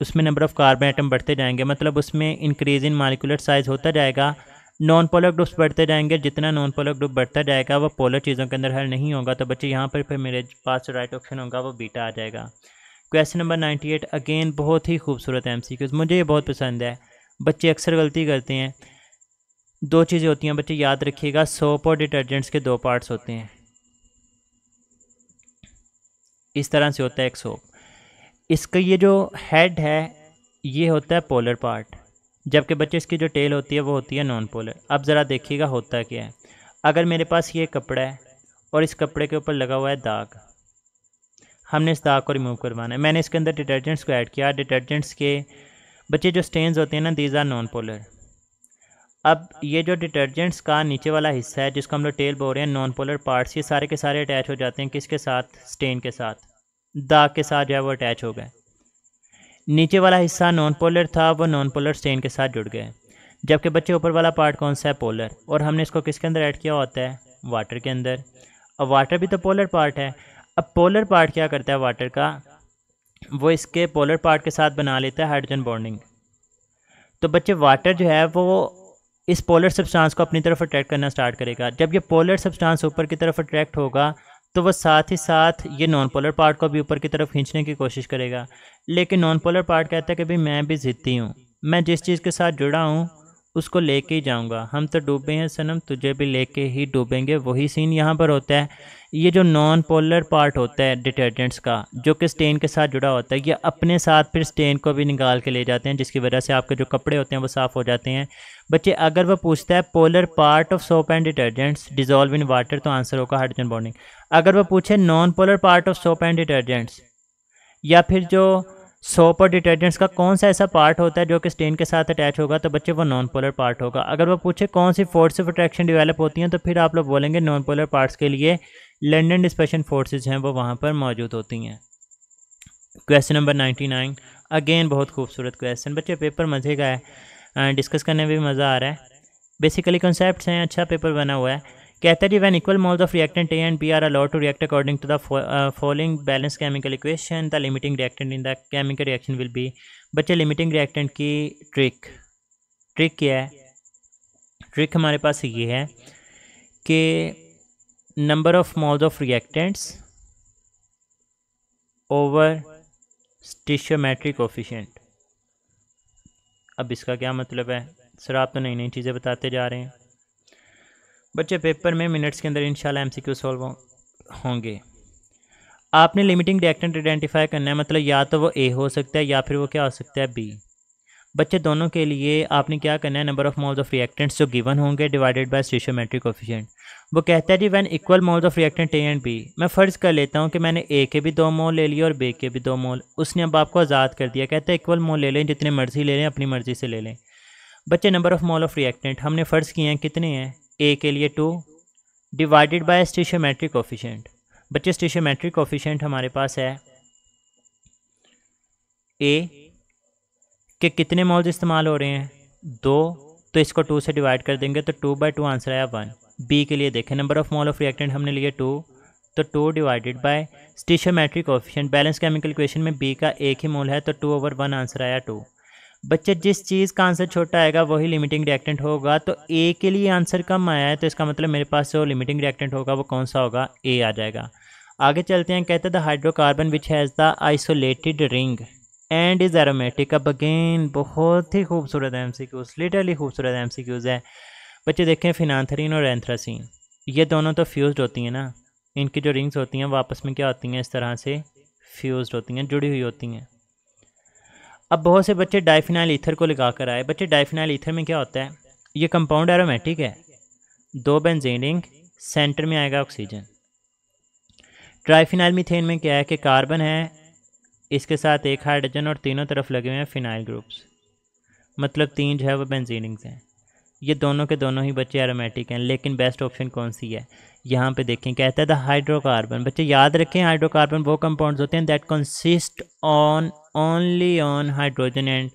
उसमें नंबर ऑफ़ कार्बन आइटम बढ़ते जाएंगे मतलब उसमें इंक्रीज इन मालिकुलर साइज़ होता जाएगा नॉन पोलर ग्रुप्स बढ़ते जाएंगे जितना नॉन पोलर ग्रुप बढ़ता जाएगा वो पोलर चीज़ों के अंदर हल नहीं होगा तो बच्चे यहाँ पर फिर मेरे पास राइट ऑप्शन होगा वो बीटा आ जाएगा question number ninety eight again बहुत ही खूबसूरत एम सी क्यूज़ मुझे ये बहुत पसंद है बच्चे अक्सर गलती करते हैं दो चीज़ें होती हैं बच्चे याद रखिएगा सोप और डिटर्जेंट्स के दो पार्ट्स होते हैं इस तरह से होता है एक सोप इसका ये जो हेड है ये होता है पोलर पार्ट जबकि बच्चे इसकी जो टेल होती है वो होती है नॉन पोलर अब ज़रा देखिएगा होता क्या है अगर मेरे पास ये कपड़ा है और इस कपड़े के ऊपर लगा हुआ है दाग हमने इस दाग को रिमूव करवाना है मैंने इसके अंदर डिटर्जेंट्स को ऐड किया डिटर्जेंट्स के बच्चे जो स्टेन्स होते हैं ना दीज आर नॉन पोलर अब ये जो डिटर्जेंट्स का नीचे वाला हिस्सा है जिसको हम लोग टेल बोल रहे हैं नॉन पोलर पार्ट्स ये सारे के सारे अटैच हो जाते हैं किसके साथ स्टेन के साथ दाग के साथ जो है वो अटैच हो गए नीचे वाला हिस्सा नॉन पोलर था वो नॉन पोलर स्टेन के साथ जुड़ गए जबकि बच्चे ऊपर वाला पार्ट कौन सा है पोलर और हमने इसको किसके अंदर ऐड किया होता है वाटर के अंदर अब वाटर भी तो पोलर पार्ट है अब पोलर पार्ट क्या करता है वाटर का वो इसके पोलर पार्ट के साथ बना लेता है हाइड्रोजन बॉन्डिंग तो बच्चे वाटर जो है वो इस पोलर सब्सटेंस को अपनी तरफ अट्रैक्ट करना स्टार्ट करेगा जब ये पोलर सब्सटेंस ऊपर की तरफ अट्रैक्ट होगा तो वह साथ ही साथ ये नॉन पोलर पार्ट को भी ऊपर की तरफ खींचने की कोशिश करेगा लेकिन नॉन पोलर पार्ट कहता है कि भाई मैं भी ज़िद्दी हूँ मैं जिस चीज़ के साथ जुड़ा हूँ उसको लेके ही जाऊँगा हम तो डूबे हैं सनम तुझे भी लेके ही डूबेंगे वही सीन यहाँ पर होता है ये जो नॉन पोलर पार्ट होता है डिटर्जेंट्स का जो कि स्टेन के साथ जुड़ा होता है ये अपने साथ फिर स्टेन को भी निकाल के ले जाते हैं जिसकी वजह से आपके जो कपड़े होते हैं वो साफ़ हो जाते हैं बच्चे अगर वो पूछता है polar part of soap and detergents dissolve in water तो आंसर होगा हाइड्रोजन बॉन्डिंग अगर वो पूछे non polar part of soap and detergents या फिर जो सोप और डिटर्जेंट्स का कौन सा ऐसा पार्ट होता है जो कि स्टेन के साथ अटैच होगा तो बच्चे वो नॉन पोलर पार्ट होगा अगर वो पूछे कौन सी फोर्स ऑफ अट्रैक्शन डेवलप होती हैं तो फिर आप लोग बोलेंगे नॉन पोलर पार्ट्स के लिए लंडन स्पेशल फोर्सेज हैं वो वहाँ पर मौजूद होती हैं question number ninety nine again बहुत खूबसूरत क्वेश्चन बच्चे पेपर मज़े का है डिस्कस करने में भी मज़ा आ रहा है बेसिकली कॉन्सेप्ट हैं अच्छा पेपर बना हुआ है कहता है G van equal moles of reactant A and B are allowed to react according to the following balance chemical equation the limiting reactant in the chemical reaction will be बच्चे limiting reactant की trick trick क्या है trick हमारे पास ये है कि number of moles of reactants over स्टिशोमेट्रिक ऑफिशेंट अब इसका क्या मतलब है सर आप तो नई नई चीज़ें बताते जा रहे हैं बच्चे पेपर में मिनट्स के अंदर सी एमसीक्यू सॉल्व होंगे आपने लिमिटिंग रिएक्टेंट आइडेंटिफाई करना है मतलब या तो वो ए हो सकता है या फिर वो क्या हो सकता है बी बच्चे दोनों के लिए आपने क्या करना है number of moles of reactants जो गिवन होंगे डिवाइडेड बाय स्टेशोमेट्रिक ऑफिशेंट वो कहता है G van equal moles of reactant A and B मैं फ़र्ज़ कर लेता हूँ कि मैंने ए के भी दो मोल ले लिए और बे के भी दो मोल उसने अब आपको आज़ाद कर दिया कहता है इक्वल मोल ले लें जितने मर्ज़ी ले लें अपनी मर्ज़ी से ले लें बच्चे number of mole of reactant हमने फ़र्ज़ किए हैं कितने हैं ए के लिए two divided by stoichiometric coefficient बच्चे स्टेशोमेट्रिक ऑफिशेंट हमारे पास है ए कि कितने मोल्स इस्तेमाल हो रहे हैं दो तो इसको टू से डिवाइड कर देंगे तो टू बाई टू आंसर आया वन बी के लिए देखें number of mole of reactant हमने लिए टू तो two divided by stoichiometric coefficient balance chemical equation में बी का एक ही मोल है तो टू ओवर वन आंसर आया टू बच्चे जिस चीज़ का आंसर छोटा आएगा वही लिमिटिंग रिएक्टेंट होगा तो ए के लिए आंसर कम आया है तो इसका मतलब मेरे पास जो लिमिटिंग रिएक्टेंट होगा वो कौन सा होगा ए आ जाएगा आगे चलते हैं कहते हैं the hydrocarbon which has the isolated ring and is aromatic अब अगेन बहुत ही खूबसूरत एम सी क्यूज़ लिटरली खूबसूरत एम सी क्यूज़ है बच्चे देखें फिनाथरीन और एंथ्रासीन ये दोनों तो फ्यूज़ होती हैं ना इनकी जो रिंग्स होती हैं वो आपस में क्या होती हैं इस तरह से फ्यूज़ होती हैं जुड़ी हुई होती हैं अब बहुत से बच्चे डाइफिनाइल ईथर को लगा कर आए बच्चे डाइफिनाइल ईथर में क्या होता है ये कंपाउंड एरोमेटिक है दो बेंजीन रिंग सेंटर में आएगा ऑक्सीजन ट्राइफिनाइल मीथेन में क्या है कि कार्बन है इसके साथ एक हाइड्रोजन और तीनों तरफ लगे हुए हैं फिनाइल ग्रुप्स मतलब तीन जो है वो बेंजीनिंग्स हैं ये दोनों के दोनों ही बच्चे एरोमेटिक हैं लेकिन बेस्ट ऑप्शन कौन सी है यहाँ पे देखें कहता है द हाइड्रोकार्बन बच्चे याद रखें हाइड्रोकार्बन वो कंपाउंड्स होते हैं that consist on only on hydrogen and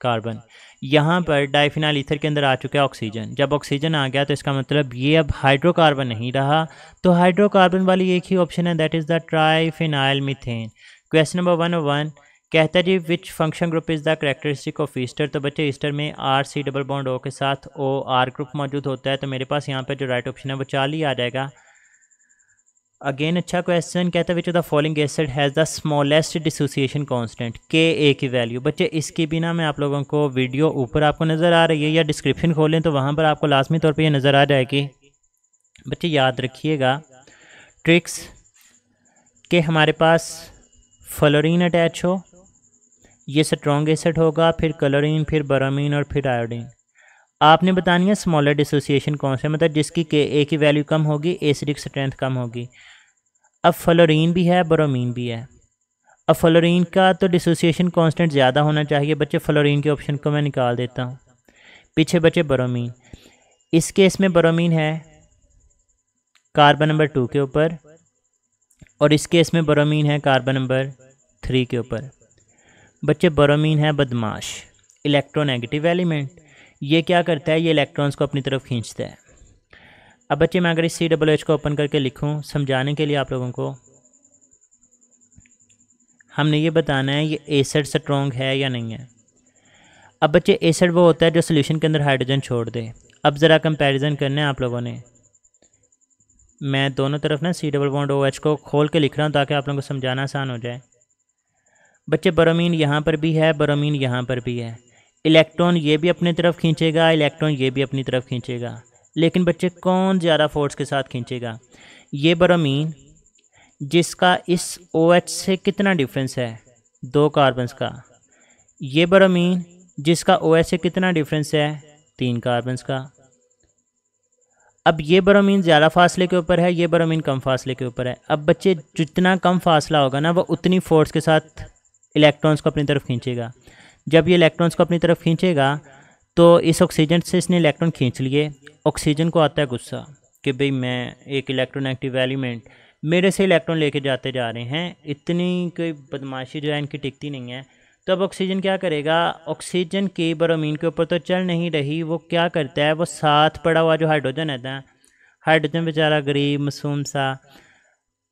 carbon यहाँ पर डाइफिनाइल ईथर के अंदर आ चुका है ऑक्सीजन जब ऑक्सीजन आ गया तो इसका मतलब ये अब हाइड्रोकार्बन नहीं रहा तो हाइड्रोकार्बन वाली एक ही ऑप्शन है that is the triphenyl methane question number one one कहता जी which function group is the characteristic of ester तो बच्चे ईस्टर में R C double bond O के साथ ओ आर ग्रुप मौजूद होता है तो मेरे पास यहाँ पर जो राइट ऑप्शन है वो चाल ही आ जाएगा अगेन अच्छा क्वेश्चन कहता है which the following acid has the smallest dissociation constant K a की वैल्यू बच्चे इसकी भी ना मैं आप लोगों को वीडियो ऊपर आपको नज़र आ रही है या डिस्क्रिप्शन खोलें तो वहाँ पर आपको लाजमी तौर पर यह नज़र आ जाएगी बच्चे याद रखिएगा ट्रिक्स के हमारे पास फलोरिन अटैच हो ये स्ट्रॉन्ग एसिड होगा फिर कलोरिन फिर बरामीन और फिर आयोडीन आपने बतानी है स्मॉलर डिसोसिएशन कौन से मतलब जिसकी के ए की वैल्यू कम होगी एसिडिक स्ट्रेंथ कम होगी अब फलोरिन भी है बरोमीन भी है अब फलोरिन का तो डिसोसिएशन कांस्टेंट ज़्यादा होना चाहिए बच्चे फलोरिन के ऑप्शन को मैं निकाल देता हूँ पीछे बचे बरोमीन इस केस में बरामीन है कार्बन नंबर टू के ऊपर और इस केस में बरोमीन है कार्बन नंबर थ्री के ऊपर बच्चे बरोमीन है बदमाश इलेक्ट्रोनेगेटिव एलिमेंट ये क्या करता है ये इलेक्ट्रॉन्स को अपनी तरफ खींचता है अब बच्चे मैं अगर इस सी डब्ल्यू एच को ओपन करके लिखूँ समझाने के लिए आप लोगों को हमने ये बताना है ये एसड स्ट्रॉन्ग है या नहीं है अब बच्चे एसड वो होता है जो सोल्यूशन के अंदर हाइड्रोजन छोड़ दे अब ज़रा कंपेरिज़न करना है आप लोगों ने मैं दोनों तरफ ना C double bond O H को खोल के लिख रहा हूँ ताकि आप लोगों को समझाना आसान हो जाए बच्चे बरोमीन यहाँ पर भी है बरोमीन यहाँ पर भी है इलेक्ट्रॉन ये भी अपनी तरफ खींचेगा इलेक्ट्रॉन ये भी अपनी तरफ खींचेगा लेकिन बच्चे कौन ज़्यादा फोर्स के साथ खींचेगा ये बरोमीन जिसका इस ओ OH से कितना डिफरेंस है दो कार्बन्स का ये बरोमीन जिसका ओ OH से कितना डिफरेंस है तीन कार्बन्स का अब ये बरोमीन ज़्यादा फासले के ऊपर है ये बरोमीन कम फासले के ऊपर है अब बच्चे जितना कम फासला होगा ना वो उतनी फोर्स के साथ इलेक्ट्रॉन्स को अपनी तरफ खींचेगा जब ये इलेक्ट्रॉन्स को अपनी तरफ खींचेगा तो इस ऑक्सीजन से इसने इलेक्ट्रॉन खींच लिए ऑक्सीजन को आता है गुस्सा कि भाई मैं एक इलेक्ट्रॉन एक्टिव एलिमेंट मेरे से इलेक्ट्रॉन लेके जाते जा रहे हैं इतनी कोई बदमाशी जो है इनकी टिकती नहीं है तो अब ऑक्सीजन क्या करेगा ऑक्सीजन की ब्रोमीन के ऊपर तो चल नहीं रही वो क्या करता है वो साथ पड़ा हुआ जो हाइड्रोजन रहता है हाइड्रोजन बेचारा गरीब मसूम सा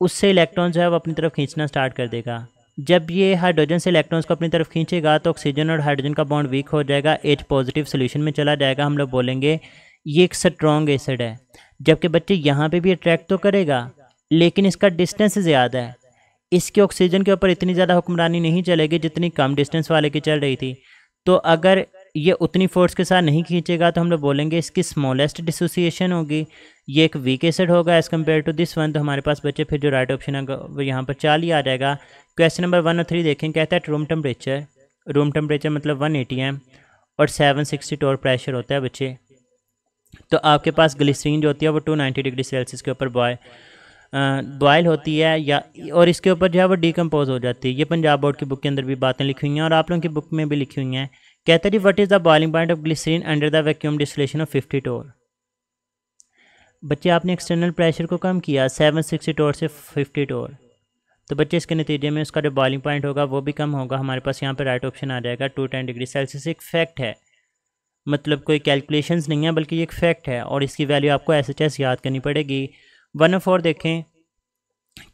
उससे इलेक्ट्रॉन जो है वो अपनी तरफ खींचना स्टार्ट कर देगा जब ये हाइड्रोजन से इलेक्ट्रॉन्स को अपनी तरफ खींचेगा तो ऑक्सीजन और हाइड्रोजन का बॉन्ड वीक हो जाएगा एच पॉजिटिव सोल्यूशन में चला जाएगा हम लोग बोलेंगे ये एक स्ट्रॉन्ग एसिड है जबकि बच्चे यहाँ पर भी अट्रैक्ट तो करेगा लेकिन इसका डिस्टेंस ज़्यादा है इसके ऑक्सीजन के ऊपर इतनी ज़्यादा हुक्मरानी नहीं चलेगी जितनी कम डिस्टेंस वाले की चल रही थी तो अगर ये उतनी फोर्स के साथ नहीं खींचेगा तो हम लोग बोलेंगे इसकी स्मॉलेस्ट डिसोसिएशन होगी ये एक वीक एसड होगा as compare to this one तो हमारे पास बच्चे फिर जो राइट ऑप्शन है वो यहाँ पर चाल ही आ जाएगा क्वेश्चन नंबर वन और थ्री देखें कहता है रूम टेम्परेचर रूम टेम्परेचर मतलब one A T M seven sixty torr pressure होता है बच्चे तो आपके पास ग्लिसरीन जो होती है वो टू नाइन्टी डिग्री सेल्सियस के ऊपर बॉय बॉयल होती है या और इसके ऊपर जो है वो डिकम्पोज हो जाती है ये पंजाब बोर्ड की बुक के अंदर भी बातें लिखी हुई हैं और आप लोगों की बुक में भी लिखी हुई हैं कहते जी what is the boiling point of glycerine under the vacuum distillation of fifty torr बच्चे आपने एक्सटर्नल प्रेशर को कम किया सेवन सिक्सटी टोर से फिफ्टी टोर तो बच्चे इसके नतीजे में उसका जो बॉयलिंग पॉइंट होगा वो भी कम होगा हमारे पास यहाँ पर राइट ऑप्शन आ जाएगा टू टेन डिग्री सेल्सियस एक फैक्ट है मतलब कोई कैलकुलेशंस नहीं है बल्कि एक फैक्ट है और इसकी वैल्यू आपको एस एच एस याद करनी पड़ेगी वन फोर देखें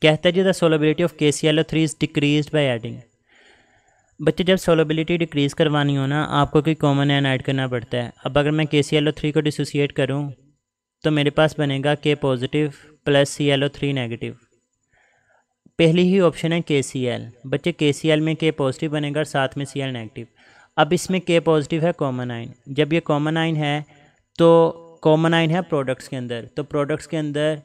कहता है जी the solubility of K C L O three is decrease by adding बच्चे जब सोलबिलिटी डिक्रीज़ करवानी हो ना आपको कोई कॉमन एन ऐड करना पड़ता है अब अगर मैं K C L O three को डिसोसिएट करूँ तो मेरे पास बनेगा K positive plus C L O three negative पहली ही ऑप्शन है के सी एल बच्चे के सी एल में के पॉजिटिव बनेगा और साथ में सी एल नेगेटिव अब इसमें के पॉजिटिव है कॉमन आइन जब ये कॉमन आइन है तो कॉमन आइन है प्रोडक्ट्स के अंदर तो प्रोडक्ट्स के अंदर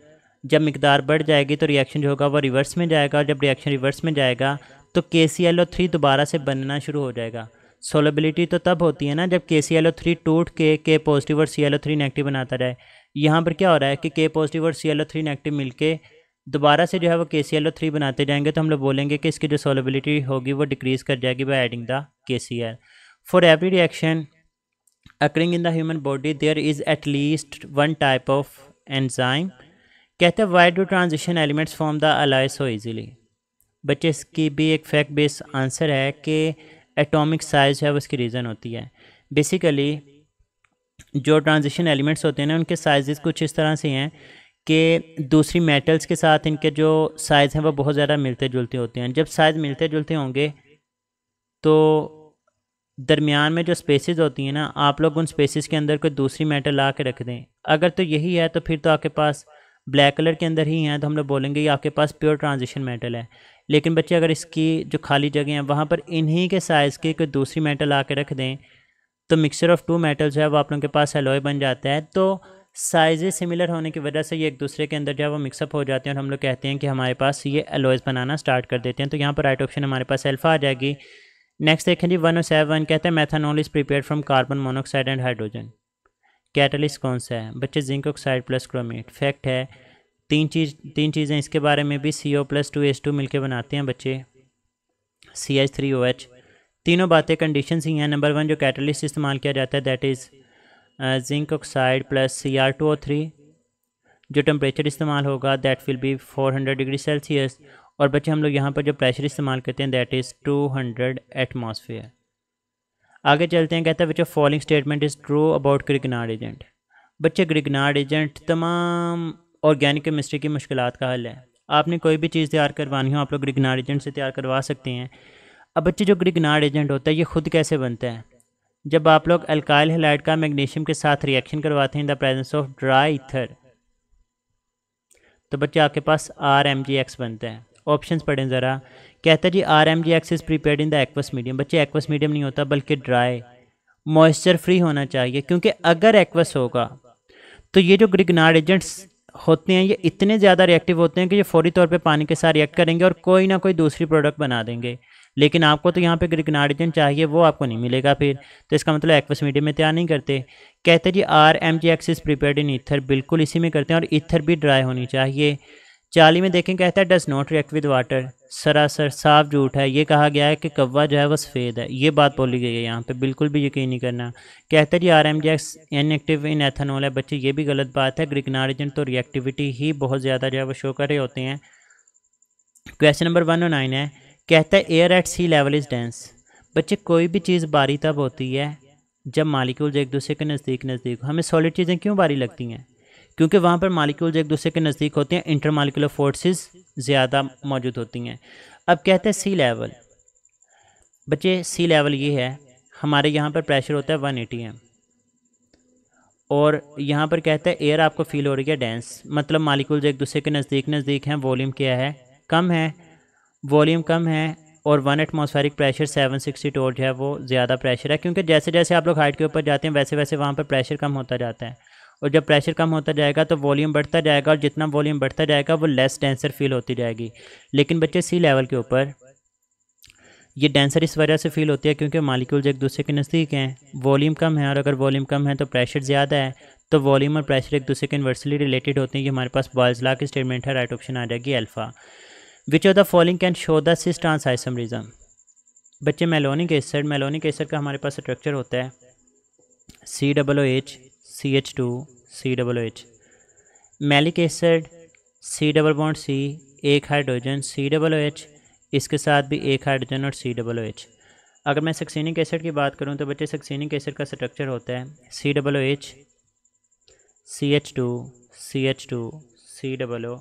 जब मकदार बढ़ जाएगी तो रिएक्शन जो होगा वो रिवर्स में जाएगा और जब रिएक्शन रिवर्स में जाएगा तो के सी एल ओ थ्री दोबारा से बनना शुरू हो जाएगा सोलबिलिटी तो तब होती है ना जब के सी एल ओ थ्री टूट के के पॉजिटिव और C L O three negative बनाता जाए यहाँ पर क्या हो रहा है कि के पॉजिटिव और C L O three negative मिलके दोबारा से जो है वो के सी एल ओ थ्री बनाते जाएंगे तो हम लोग बोलेंगे कि इसकी जो सोलबिलिटी होगी वो डिक्रीज़ कर जाएगी by adding the K C L for every reaction occurring in the human body there is at least one type of enzyme कहते हैं why do transition elements form the alloy so easily बच्चे इसकी भी एक fact based answer है कि atomic size है उसकी रीज़न होती है बेसिकली जो ट्रांजिशन एलिमेंट्स होते हैं ना उनके साइजेस कुछ इस तरह से हैं कि दूसरी मेटल्स के साथ इनके जो साइज़ हैं वो बहुत ज़्यादा मिलते जुलते होते हैं जब साइज़ मिलते जुलते होंगे तो दरमियान में जो स्पेसेस होती हैं ना आप लोग उन स्पेसेस के अंदर कोई दूसरी मेटल ला के रख दें अगर तो यही है तो फिर तो आपके पास ब्लैक कलर के अंदर ही हैं तो हम लोग बोलेंगे ये आपके पास प्योर ट्रांजिशन मेटल है लेकिन बच्चे अगर इसकी जो खाली जगह हैं वहाँ पर इन्हीं के साइज़ के कोई दूसरी मेटल आके रख दें तो मिक्सचर ऑफ टू मेटल जो है वो आप लोगों के पास एलोए बन जाता है तो साइज़ सिमिलर होने की वजह से ये एक दूसरे के अंदर जो है वो मिक्सअप हो जाते हैं और हम लोग कहते हैं कि हमारे पास ये एलोएज बनाना स्टार्ट कर देते हैं तो यहाँ पर राइट ऑप्शन हमारे पास एल्फ़ा आ जाएगी नेक्स्ट देखें जी वन ओ सेवन कहते हैं methanol is prepare from carbon monoxide and hydrogen catalyst कौन सा है बच्चे zinc oxide plus chromate fact है तीन चीज़ तीन चीज़ें इसके बारे में भी C O plus two S two मिलकर बनाते हैं बच्चे C H three O H तीनों बातें कंडीशन ही हैं नंबर वन जो कैटलिस्ट इस्तेमाल किया जाता है that is zinc oxide plus C R two O three जो टेम्परेचर इस्तेमाल होगा that will be four hundred degree Celsius और बच्चे हम लोग यहाँ पर जो प्रेशर इस्तेमाल करते हैं that is two hundred atmosphere आगे चलते हैं कहता है बच्चों following statement is true about Grignard agent बच्चे ग्रिगनार्ड एजेंट तमाम ऑर्गेनिक केमिस्ट्री की मुश्किल का हल है आपने कोई भी चीज़ तैयार करवानी हो आप लोग ग्रिगनार्ड एजेंट से तैयार करवा सकते हैं अब बच्चे जो ग्रिगनार्ड एजेंट होता है ये खुद कैसे बनता है जब आप लोग अल्काइल हेलाइड का मैग्नीशियम के साथ रिएक्शन करवाते हैं in the presence of dry ether तो बच्चे आपके पास आर एम जी एक्स बनते हैं ऑप्शंस पढ़ें ज़रा कहता है जी R M G X prepared in the aqueous medium बच्चे एक्वस मीडियम नहीं होता बल्कि ड्राई मॉइस्चर फ्री होना चाहिए क्योंकि अगर एक्वस होगा तो ये जो ग्रिगनाड एजेंट्स होते हैं ये इतने ज़्यादा रिएक्टिव होते हैं कि ये फौरी तौर पे पानी के साथ रिएक्ट करेंगे और कोई ना कोई दूसरी प्रोडक्ट बना देंगे लेकिन आपको तो यहाँ पे एजेंट चाहिए वो आपको नहीं मिलेगा फिर तो इसका मतलब एक्वस मीडियम में तैयार नहीं करते कहते जी R M G X is prepared in ether बिल्कुल इसी में करते हैं और ईथर भी ड्राई होनी चाहिए चाली में देखें कहता है does not react with water सरासर साफ झूठ है ये कहा गया है कि कौवा जो है वो सफ़ेद है ये बात बोली गई है यहाँ पे बिल्कुल भी यकीन नहीं करना कहता है जी आर एम जैक्स एक्स इनएक्टिव इन एथनॉल है बच्चे ये भी गलत बात है ग्रिकनारिजन तो रिएक्टिविटी ही बहुत ज़्यादा जो है वो शो कर रहे होते हैं क्वेश्चन नंबर वन और नाइन है कहता है air at sea level is dense बच्चे कोई भी चीज़ बारी तब होती है जब मालिक्यूल्स एक दूसरे के नज़दीक नज़दीक हमें सॉलिड चीज़ें क्यों बारी लगती हैं क्योंकि वहाँ पर मालिक्यूल्स एक दूसरे के नज़दीक होते हैं इंटर मालिकुलर फोर्सेज ज़्यादा मौजूद होती हैं अब कहते हैं सी लेवल बच्चे सी लेवल ये है हमारे यहाँ पर प्रेशर होता है वन एटी एम और यहाँ पर कहता है एयर आपको फील हो रही है डेंस मतलब मालिक्यूल्स एक दूसरे के नज़दीक नज़दीक हैं वॉल्यूम क्या है कम है वॉल्यूम कम है और one atmospheric pressure sixty torr जो है वो ज़्यादा प्रेशर है क्योंकि जैसे जैसे आप लोग हाइट के ऊपर जाते हैं वैसे वैसे वहाँ पर प्रेशर कम होता जाता है और जब प्रेशर कम होता जाएगा तो वॉल्यूम बढ़ता जाएगा और जितना वॉल्यूम बढ़ता जाएगा वो लेस डेंसर फील होती जाएगी लेकिन बच्चे सी लेवल के ऊपर ये डेंसर इस वजह से फील होती है क्योंकि मालिक्यूल्स एक दूसरे के नज़दीक हैं वॉल्यूम कम है और अगर वॉल्यूम कम है तो प्रेशर ज़्यादा है तो वॉल्यूम और प्रेशर एक दूसरे के इन्वर्सली रिलेटेड होते हैं ये हमारे पास बॉयज़ ला की स्टेटमेंट है राइट ऑप्शन आ जाएगी alpha which of the following can show the cis trans isomerism बच्चे मेलोनिक एसिड मेलोनिक एसिड का हमारे पास स्ट्रक्चर होता है C double O H C H two C double H malic acid C double bond C एक hydrogen सी double H इसके साथ भी एक हाइड्रोजन और सी डबल एच अगर मैं सक्सीनिक एसिड की बात करूं तो बच्चे सक्सीनिक एसिड का स्ट्रक्चर होता है C double H C H two C H two C double O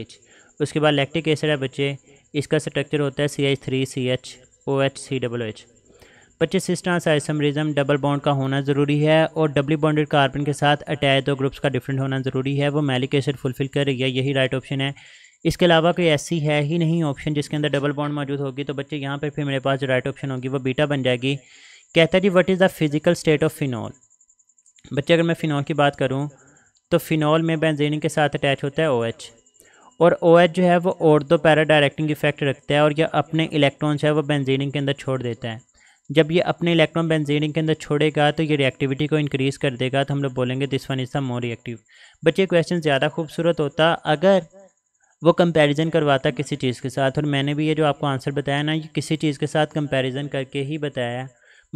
H उसके बाद लैक्टिक एसिड है बच्चे इसका स्ट्रक्चर होता है C H three C H O H C double H पच्चीस system trans isomerism double bond का होना ज़रूरी है और डबली बॉन्डेड कार्बन के साथ अटैच दो ग्रुप्स का डिफरेंट होना ज़रूरी है वो मैलिक एसिड फुलफिल कर रही है यही राइट ऑप्शन है इसके अलावा कोई ऐसी है ही नहीं ऑप्शन जिसके अंदर डबल बॉन्ड मौजूद होगी तो बच्चे यहाँ पर फिर मेरे पास जो राइट ऑप्शन होगी वो बीटा बन जाएगी कहता जी what is the physical state of phenol बच्चे अगर मैं फ़िनॉल की बात करूँ तो फ़िनॉल में बेंजीन के साथ अटैच होता है ओ OH. और ओ OH जो है वो और दो पैरा डायरेक्टिंग इफेक्ट रखता है और यह अपने इलेक्ट्रॉन्स है वो बेंजीनिंग के अंदर छोड़ देता है जब ये अपने इलेक्ट्रॉन बेंजीन के अंदर छोड़ेगा तो ये रिएक्टिविटी को इंक्रीज़ कर देगा तो हम लोग बोलेंगे this one is the more reactive बच्चे क्वेश्चन ज़्यादा खूबसूरत होता अगर वो कंपैरिजन करवाता किसी चीज़ के साथ और मैंने भी ये जो आपको आंसर बताया ना ये किसी चीज़ के साथ कंपैरिजन करके ही बताया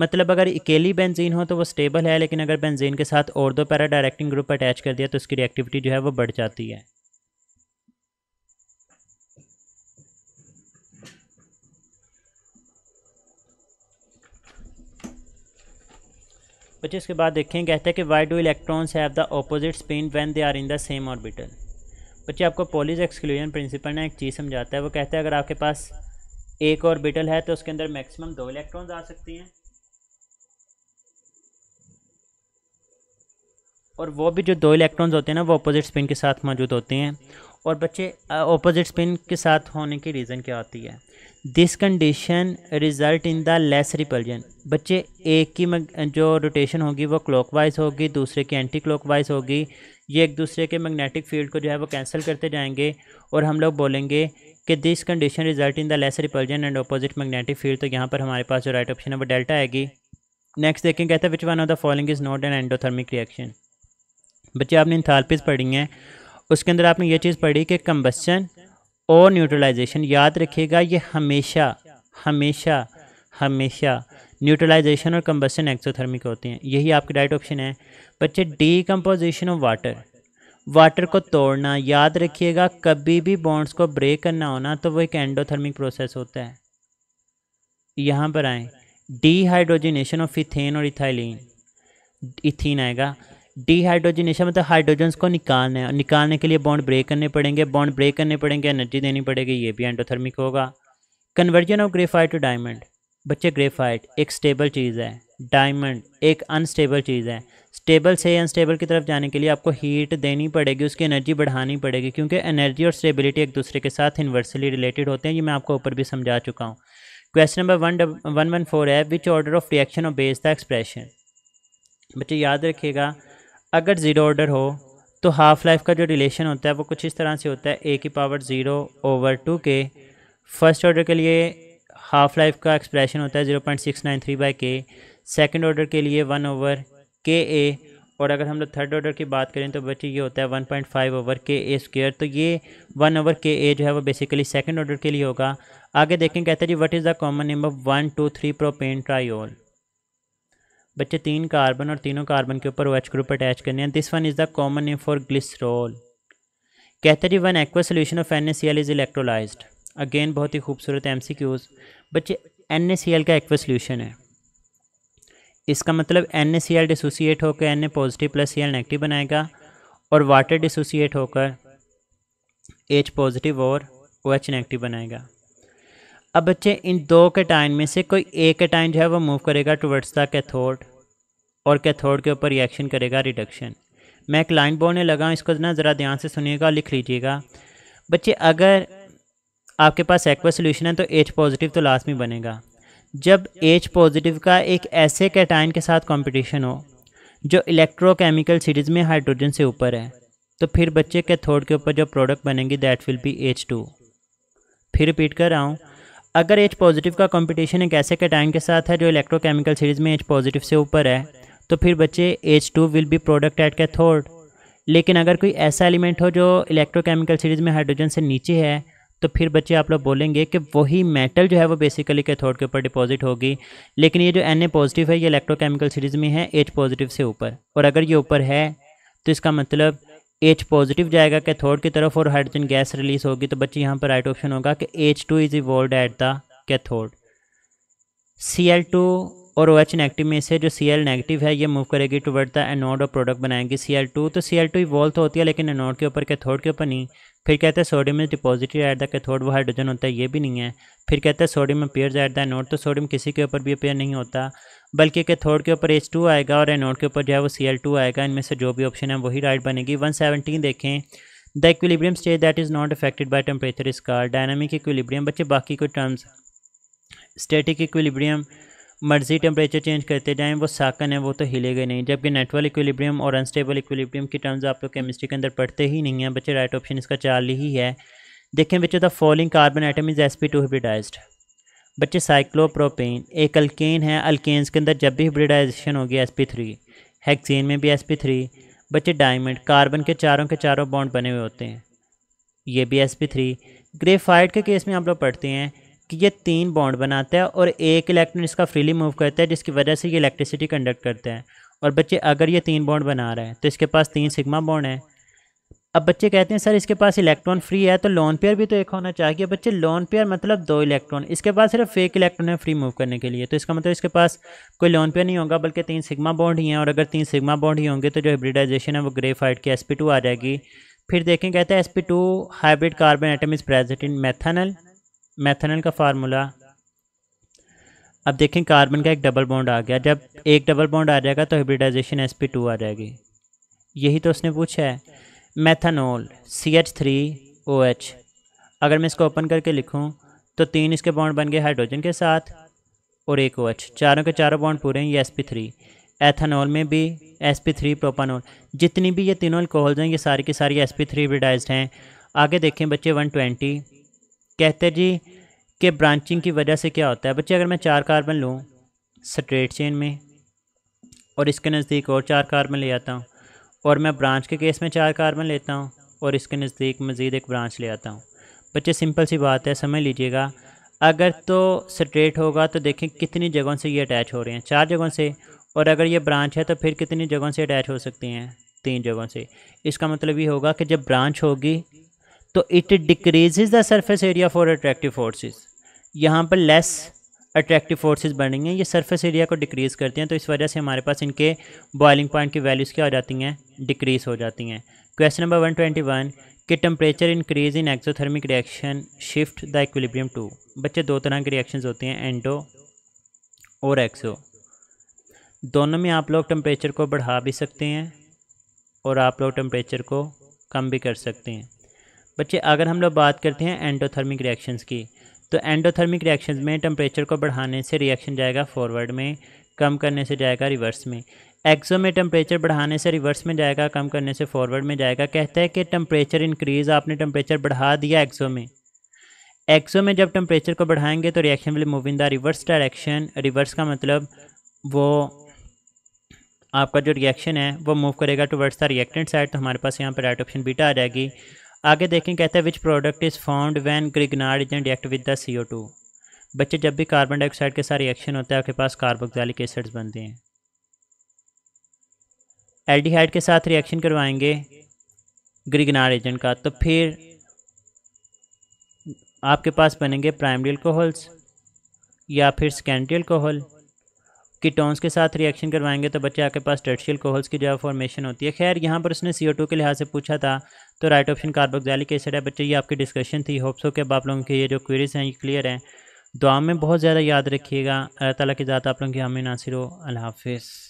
मतलब अगर अकेली बेंजीन हो तो वो स्टेबल है लेकिन अगर बेंजीन के साथ और दो पैरा डायरेक्टिंग ग्रुप अटैच कर दिया तो उसकी रिएक्टिविटी जो है वो बढ़ जाती है बच्चे इसके बाद देखें कहते हैं कि why do electrons have the opposite spin when they are in the same orbital बच्चे आपको पॉलीज एक्सक्लूजन प्रिंसिपल ने एक चीज़ समझाता है वो कहते हैं अगर आपके पास एक ऑर्बिटल है तो उसके अंदर मैक्सिमम दो इलेक्ट्रॉन्स आ सकती हैं और वो भी जो दो इलेक्ट्रॉन्स होते हैं ना वो अपोजिट स्पिन के साथ मौजूद होते हैं और बच्चे अपोजिट स्पिन के साथ होने की रीज़न क्या होती है this condition result in the less repulsion बच्चे एक की जो रोटेशन होगी वो वाइज होगी दूसरे की एंटी वाइज होगी ये एक दूसरे के मैग्नेटिक फील्ड को जो है वो कैंसिल करते जाएंगे और हम लोग बोलेंगे कि this condition result in the less repulsion and opposite magnetic field तो यहाँ पर हमारे पास जो राइट ऑप्शन है वो डेल्टा आएगी नेक्स्ट देखें कहता है which one of the following is not an endothermic reaction बच्चे आपने इंथालपीज पढ़ी हैं उसके अंदर आपने ये चीज़ पढ़ी कि कम्बसन और न्यूट्रलाइजेशन याद रखिएगा ये हमेशा हमेशा हमेशा न्यूट्रलाइजेशन और कम्बसन एक्सोथर्मिक होते हैं यही आपके राइट ऑप्शन है बच्चे डीकम्पोजिशन ऑफ वाटर वाटर को तोड़ना याद रखिएगा कभी भी बॉन्ड्स को ब्रेक करना होना तो वो एक एंडोथर्मिक प्रोसेस होता है यहाँ पर आए डीहाइड्रोजिनेशन ऑफ इथेन और इथाइलिन इथिन आएगा डीहाइड्रोजनेशन मतलब हाइड्रोजन्स को निकालना है और निकालने के लिए बॉन्ड ब्रेक करने पड़ेंगे बॉन्ड ब्रेक करने पड़ेंगे एनर्जी देनी पड़ेगी ये भी एंडोथर्मिक होगा conversion of graphite to diamond बच्चे ग्रेफाइट एक स्टेबल चीज़ है डायमंड एक अनस्टेबल चीज़ है स्टेबल से अनस्टेबल की तरफ जाने के लिए आपको हीट देनी पड़ेगी उसकी एनर्जी बढ़ानी पड़ेगी क्योंकि एनर्जी और स्टेबिलिटी एक दूसरे के साथ इन्वर्सली रिलेटेड होते हैं ये मैं आपको ऊपर भी समझा चुका हूँ question number one one one four है which order of reaction of base the expression बच्चे याद रखिएगा अगर ज़ीरो ऑर्डर हो तो हाफ़ लाइफ का जो रिलेशन होता है वो कुछ इस तरह से होता है ए की power zero over two K first order के लिए हाफ़ लाइफ का एक्सप्रेशन होता है zero point six nine three by K second order के लिए वन ओवर के ए और अगर हम लोग थर्ड ऑर्डर की बात करें तो बच्चे ये होता है वन पॉइंट फाइव ओवर के ए स्क्र तो ये वन ओवर के ए जो है वो बेसिकली सेकेंड ऑर्डर के लिए होगा आगे देखें कहते हैं जी what is the common name of one two three propanol बच्चे तीन कार्बन और तीनों कार्बन के ऊपर ओ एच ग्रुप अटैच करने हैं this one is the common name for glycerol कहते जी one aqua solution of N C L is electrolyze again बहुत ही खूबसूरत एम सी क्यूज़ बच्चे एन ए सी एल का एक्वा सोल्यूशन है इसका मतलब N A C L dissociate होकर N A positive plus C L negative बनाएगा और वाटर डिसोसिएट होकर एच पॉजिटिव और ओ एच नेगेटिव बनाएगा अब बच्चे इन दो कैटाइन में से कोई एक कैटाइन जो है वो मूव करेगा टुवर्ड्स द कैथोड और कैथोड के ऊपर रिएक्शन करेगा रिडक्शन मैं एक लाइन बोलने लगा हूँ इसको ना ज़रा ध्यान से सुनिएगा लिख लीजिएगा बच्चे अगर आपके पास एक्वा सोल्यूशन है तो एच पॉजिटिव तो लास्ट में बनेगा जब एच पॉजिटिव का एक ऐसे कैटाइन के साथ कॉम्पिटिशन हो जो इलेक्ट्रोकेमिकल सीरीज़ में हाइड्रोजन से ऊपर है तो फिर बच्चे कैथोड के ऊपर जो प्रोडक्ट बनेंगी that will be H two फिर रिपीट कर रहा हूँ अगर एच पॉजिटिव का कंपटीशन एक ऐसे कैटाइन के साथ है जो इलेक्ट्रोकेमिकल सीरीज में एच पॉजिटिव से ऊपर है तो फिर बच्चे H two will be product at cathode लेकिन अगर कोई ऐसा एलिमेंट हो जो इलेक्ट्रोकेमिकल सीरीज में हाइड्रोजन से नीचे है तो फिर बच्चे आप लोग बोलेंगे कि वही मेटल जो है वो बेसिकली कैथोड के ऊपर डिपॉजिट होगी लेकिन ये जो एन ए पॉजिटिव है ये इलेक्ट्रोकेमिकल सीरीज में है एच पॉजिटिव से ऊपर और अगर ये ऊपर है तो इसका मतलब एच पॉजिटिव जाएगा कैथोड की तरफ और हाइड्रोजन गैस रिलीज होगी तो बच्चे यहाँ पर राइट ऑप्शन होगा कि H two is evolve at the cathode C L two और ओ एच नेगेटिव में से जो सी एल नेगेटिव है ये मूव करेगी टू वर्ड द एनोड और प्रोडक्ट बनाएंगे सी एल टू तो सी एल टू इवॉल्व तो होती है लेकिन एनोड के ऊपर कैथोड के ऊपर नहीं फिर कहते हैं sodium is deposited at the cathode वो हाइड्रोजन होता है ये भी नहीं है फिर कहते हैं sodium appear at the anode तो सोडियम किसी के ऊपर भी अपेयर नहीं होता बल्कि कैथोड के ऊपर एच टू आएगा और एनोड के ऊपर जो है वो सी एल टू आएगा इनमें से जो भी ऑप्शन है वही राइट बनेगी वन सेवनटीन देखें the equilibrium stage that is not affected by temperature इसका डायनामिक इक्विलिब्रियम बच्चे बाकी कोई टर्म्स स्टेटिक इक्विलिब्रियम मर्जी टेम्परेचर चेंज करते जाएँ वो साकन है वो तो हिलेगा नहीं जबकि नेटवर्क इक्विलिब्रियम और अनस्टेबल इक्विलिब्रियम की टर्म्स आप लोग केमिस्ट्री के अंदर पढ़ते ही नहीं हैं बच्चे राइट ऑप्शन इसका चार ही है देखें बच्चे the following carbon item is S P two hybridized बच्चे साइक्लोप्रोपेन एक अल्केन है अल्केन्स के अंदर जब भी हिब्रिडाइजेशन होगी एस पी थ्री हेक्सेन में भी एस पी थ्री बच्चे डायमंड कार्बन के चारों के चारों बॉन्ड बने हुए होते हैं ये भी एस पी थ्री ग्रेफाइट के केस में आप लोग पढ़ते हैं कि ये तीन बॉन्ड बनाता है और एक इलेक्ट्रॉन इसका फ्रीली मूव करता है जिसकी वजह से ये इलेक्ट्रिसिटी कंडक्ट करता है और बच्चे अगर ये तीन बॉन्ड बना रहा है तो इसके पास तीन सिग्मा बॉन्ड है अब बच्चे कहते हैं सर इसके पास इलेक्ट्रॉन फ्री है तो लोन पेयर भी तो एक होना चाहिए बच्चे लोन पेयर मतलब दो इलेक्ट्रॉन इसके पास सिर्फ एक इलेक्ट्रॉन है फ्री मूव करने के लिए तो इसका मतलब इसके पास कोई लोन पेयर नहीं होगा बल्कि तीन सिग्मा बॉन्ड ही हैं और अगर तीन सिग्मा बॉन्ड ही होंगे तो जो हाइब्रिडाइजेशन है वो ग्रेफाइट की एस आ जाएगी फिर देखें कहते हैं S hybrid carbon atom is present in methanal methanal का फार्मूला अब देखें कार्बन का एक डबल बॉन्ड आ गया जब एक डबल बॉन्ड आ जाएगा तो हाइब्रिडाइजेशन एस पी टू आ जाएगी यही तो उसने पूछा है methanol C H three O H अगर मैं इसको ओपन करके लिखूं तो तीन इसके बॉन्ड बन गए हाइड्रोजन के साथ और एक ओ एच चारों के चारों बॉन्ड पूरे हैं ये एस पी थ्री एथनॉल में भी एस पी थ्री प्रोपानोल जितनी भी ये तीनों अल्कोहल्स हैं ये सारी की सारी एस पी थ्री हाइब्रिडाइज्ड हैं आगे देखें बच्चे वन ट्वेंटी कहते हैं जी कि ब्रांचिंग की वजह से क्या होता है बच्चे अगर मैं चार कार्बन लूँ स्ट्रेट चेन में और इसके नज़दीक और चार कार्बन ले आता हूँ और मैं ब्रांच के केस में चार कार्बन लेता हूँ और इसके नज़दीक मज़ीद एक ब्रांच ले आता हूँ बच्चे सिंपल सी बात है समझ लीजिएगा अगर तो स्ट्रेट होगा तो देखें कितनी जगहों से ये अटैच हो रहे हैं चार जगहों से और अगर ये ब्रांच है तो फिर कितनी जगहों से अटैच हो सकती हैं तीन जगहों से इसका मतलब ये होगा कि जब ब्रांच होगी तो it decreases the surface area for attractive forces यहाँ पर लेस अट्रैक्टिव रही बनेंगे ये सर्फेस एरिया को डिक्रीज़ करती हैं तो इस वजह से हमारे पास इनके बॉइलिंग पॉइंट की वैल्यूज़ क्या हो जाती हैं डिक्रीज़ हो जाती हैं question number one twenty one कि temperature increase in exothermic reaction shift the equilibrium to बच्चे दो तरह के रिएक्शंस होते हैं एंडो और एक्सो दोनों में आप लोग टेम्परेचर को बढ़ा भी सकते हैं और आप लोग टेम्परेचर को कम भी कर सकते हैं बच्चे अगर हम लोग बात करते हैं एंडोथर्मिक रिएक्शंस की तो एंडोथर्मिक रिएक्शंस में टेम्परेचर को बढ़ाने से रिएक्शन जाएगा फॉरवर्ड में कम करने से जाएगा रिवर्स में एक्सो में टेम्परेचर बढ़ाने से रिवर्स में जाएगा कम करने से फॉरवर्ड में जाएगा कहता है कि टेम्परेचर इंक्रीज़ आपने टेम्परेचर बढ़ा दिया एक्सो में एक्सो में जब टेम्परेचर को बढ़ाएंगे तो reaction will move in the reverse direction reverse का मतलब वो आपका जो रिएक्शन है वो मूव करेगा टुवर्ड्स द रिएक्टेंट साइड तो हमारे पास यहाँ पर राइट ऑप्शन बीटा आ जाएगी आगे देखें कहते हैं which product is found when Grignard reagent react with the C O two बच्चे जब भी कार्बन डाइऑक्साइड के साथ रिएक्शन होता है आपके पास कार्बोक्सैलिक एसिड्स बनते हैं एल्डिहाइड के साथ रिएक्शन करवाएंगे ग्रिगनार एजेंट का तो फिर आपके पास बनेंगे प्राइमरी अल्कोहल्स या फिर सेकेंडरी अल्कोहल कीटोन्स के साथ रिएक्शन करवाएंगे तो बच्चे आपके पास टर्शियल कोहल्स की जो फॉर्मेशन होती है खैर यहाँ पर उसने सी ओ टू के लिहाज से पूछा था तो राइट ऑप्शन कार्बोक्सिलिक एसिड है बच्चे ये आपकी डिस्कशन थी होप्स हो कि अब आप लोगों के ये जो क्वेरीज हैं ये क्लियर हैं दुआ में बहुत ज़्यादा याद रखिएगा अल्लाह ताला के ज़्यादा आप लोगों की हमें नासिर हाफिज़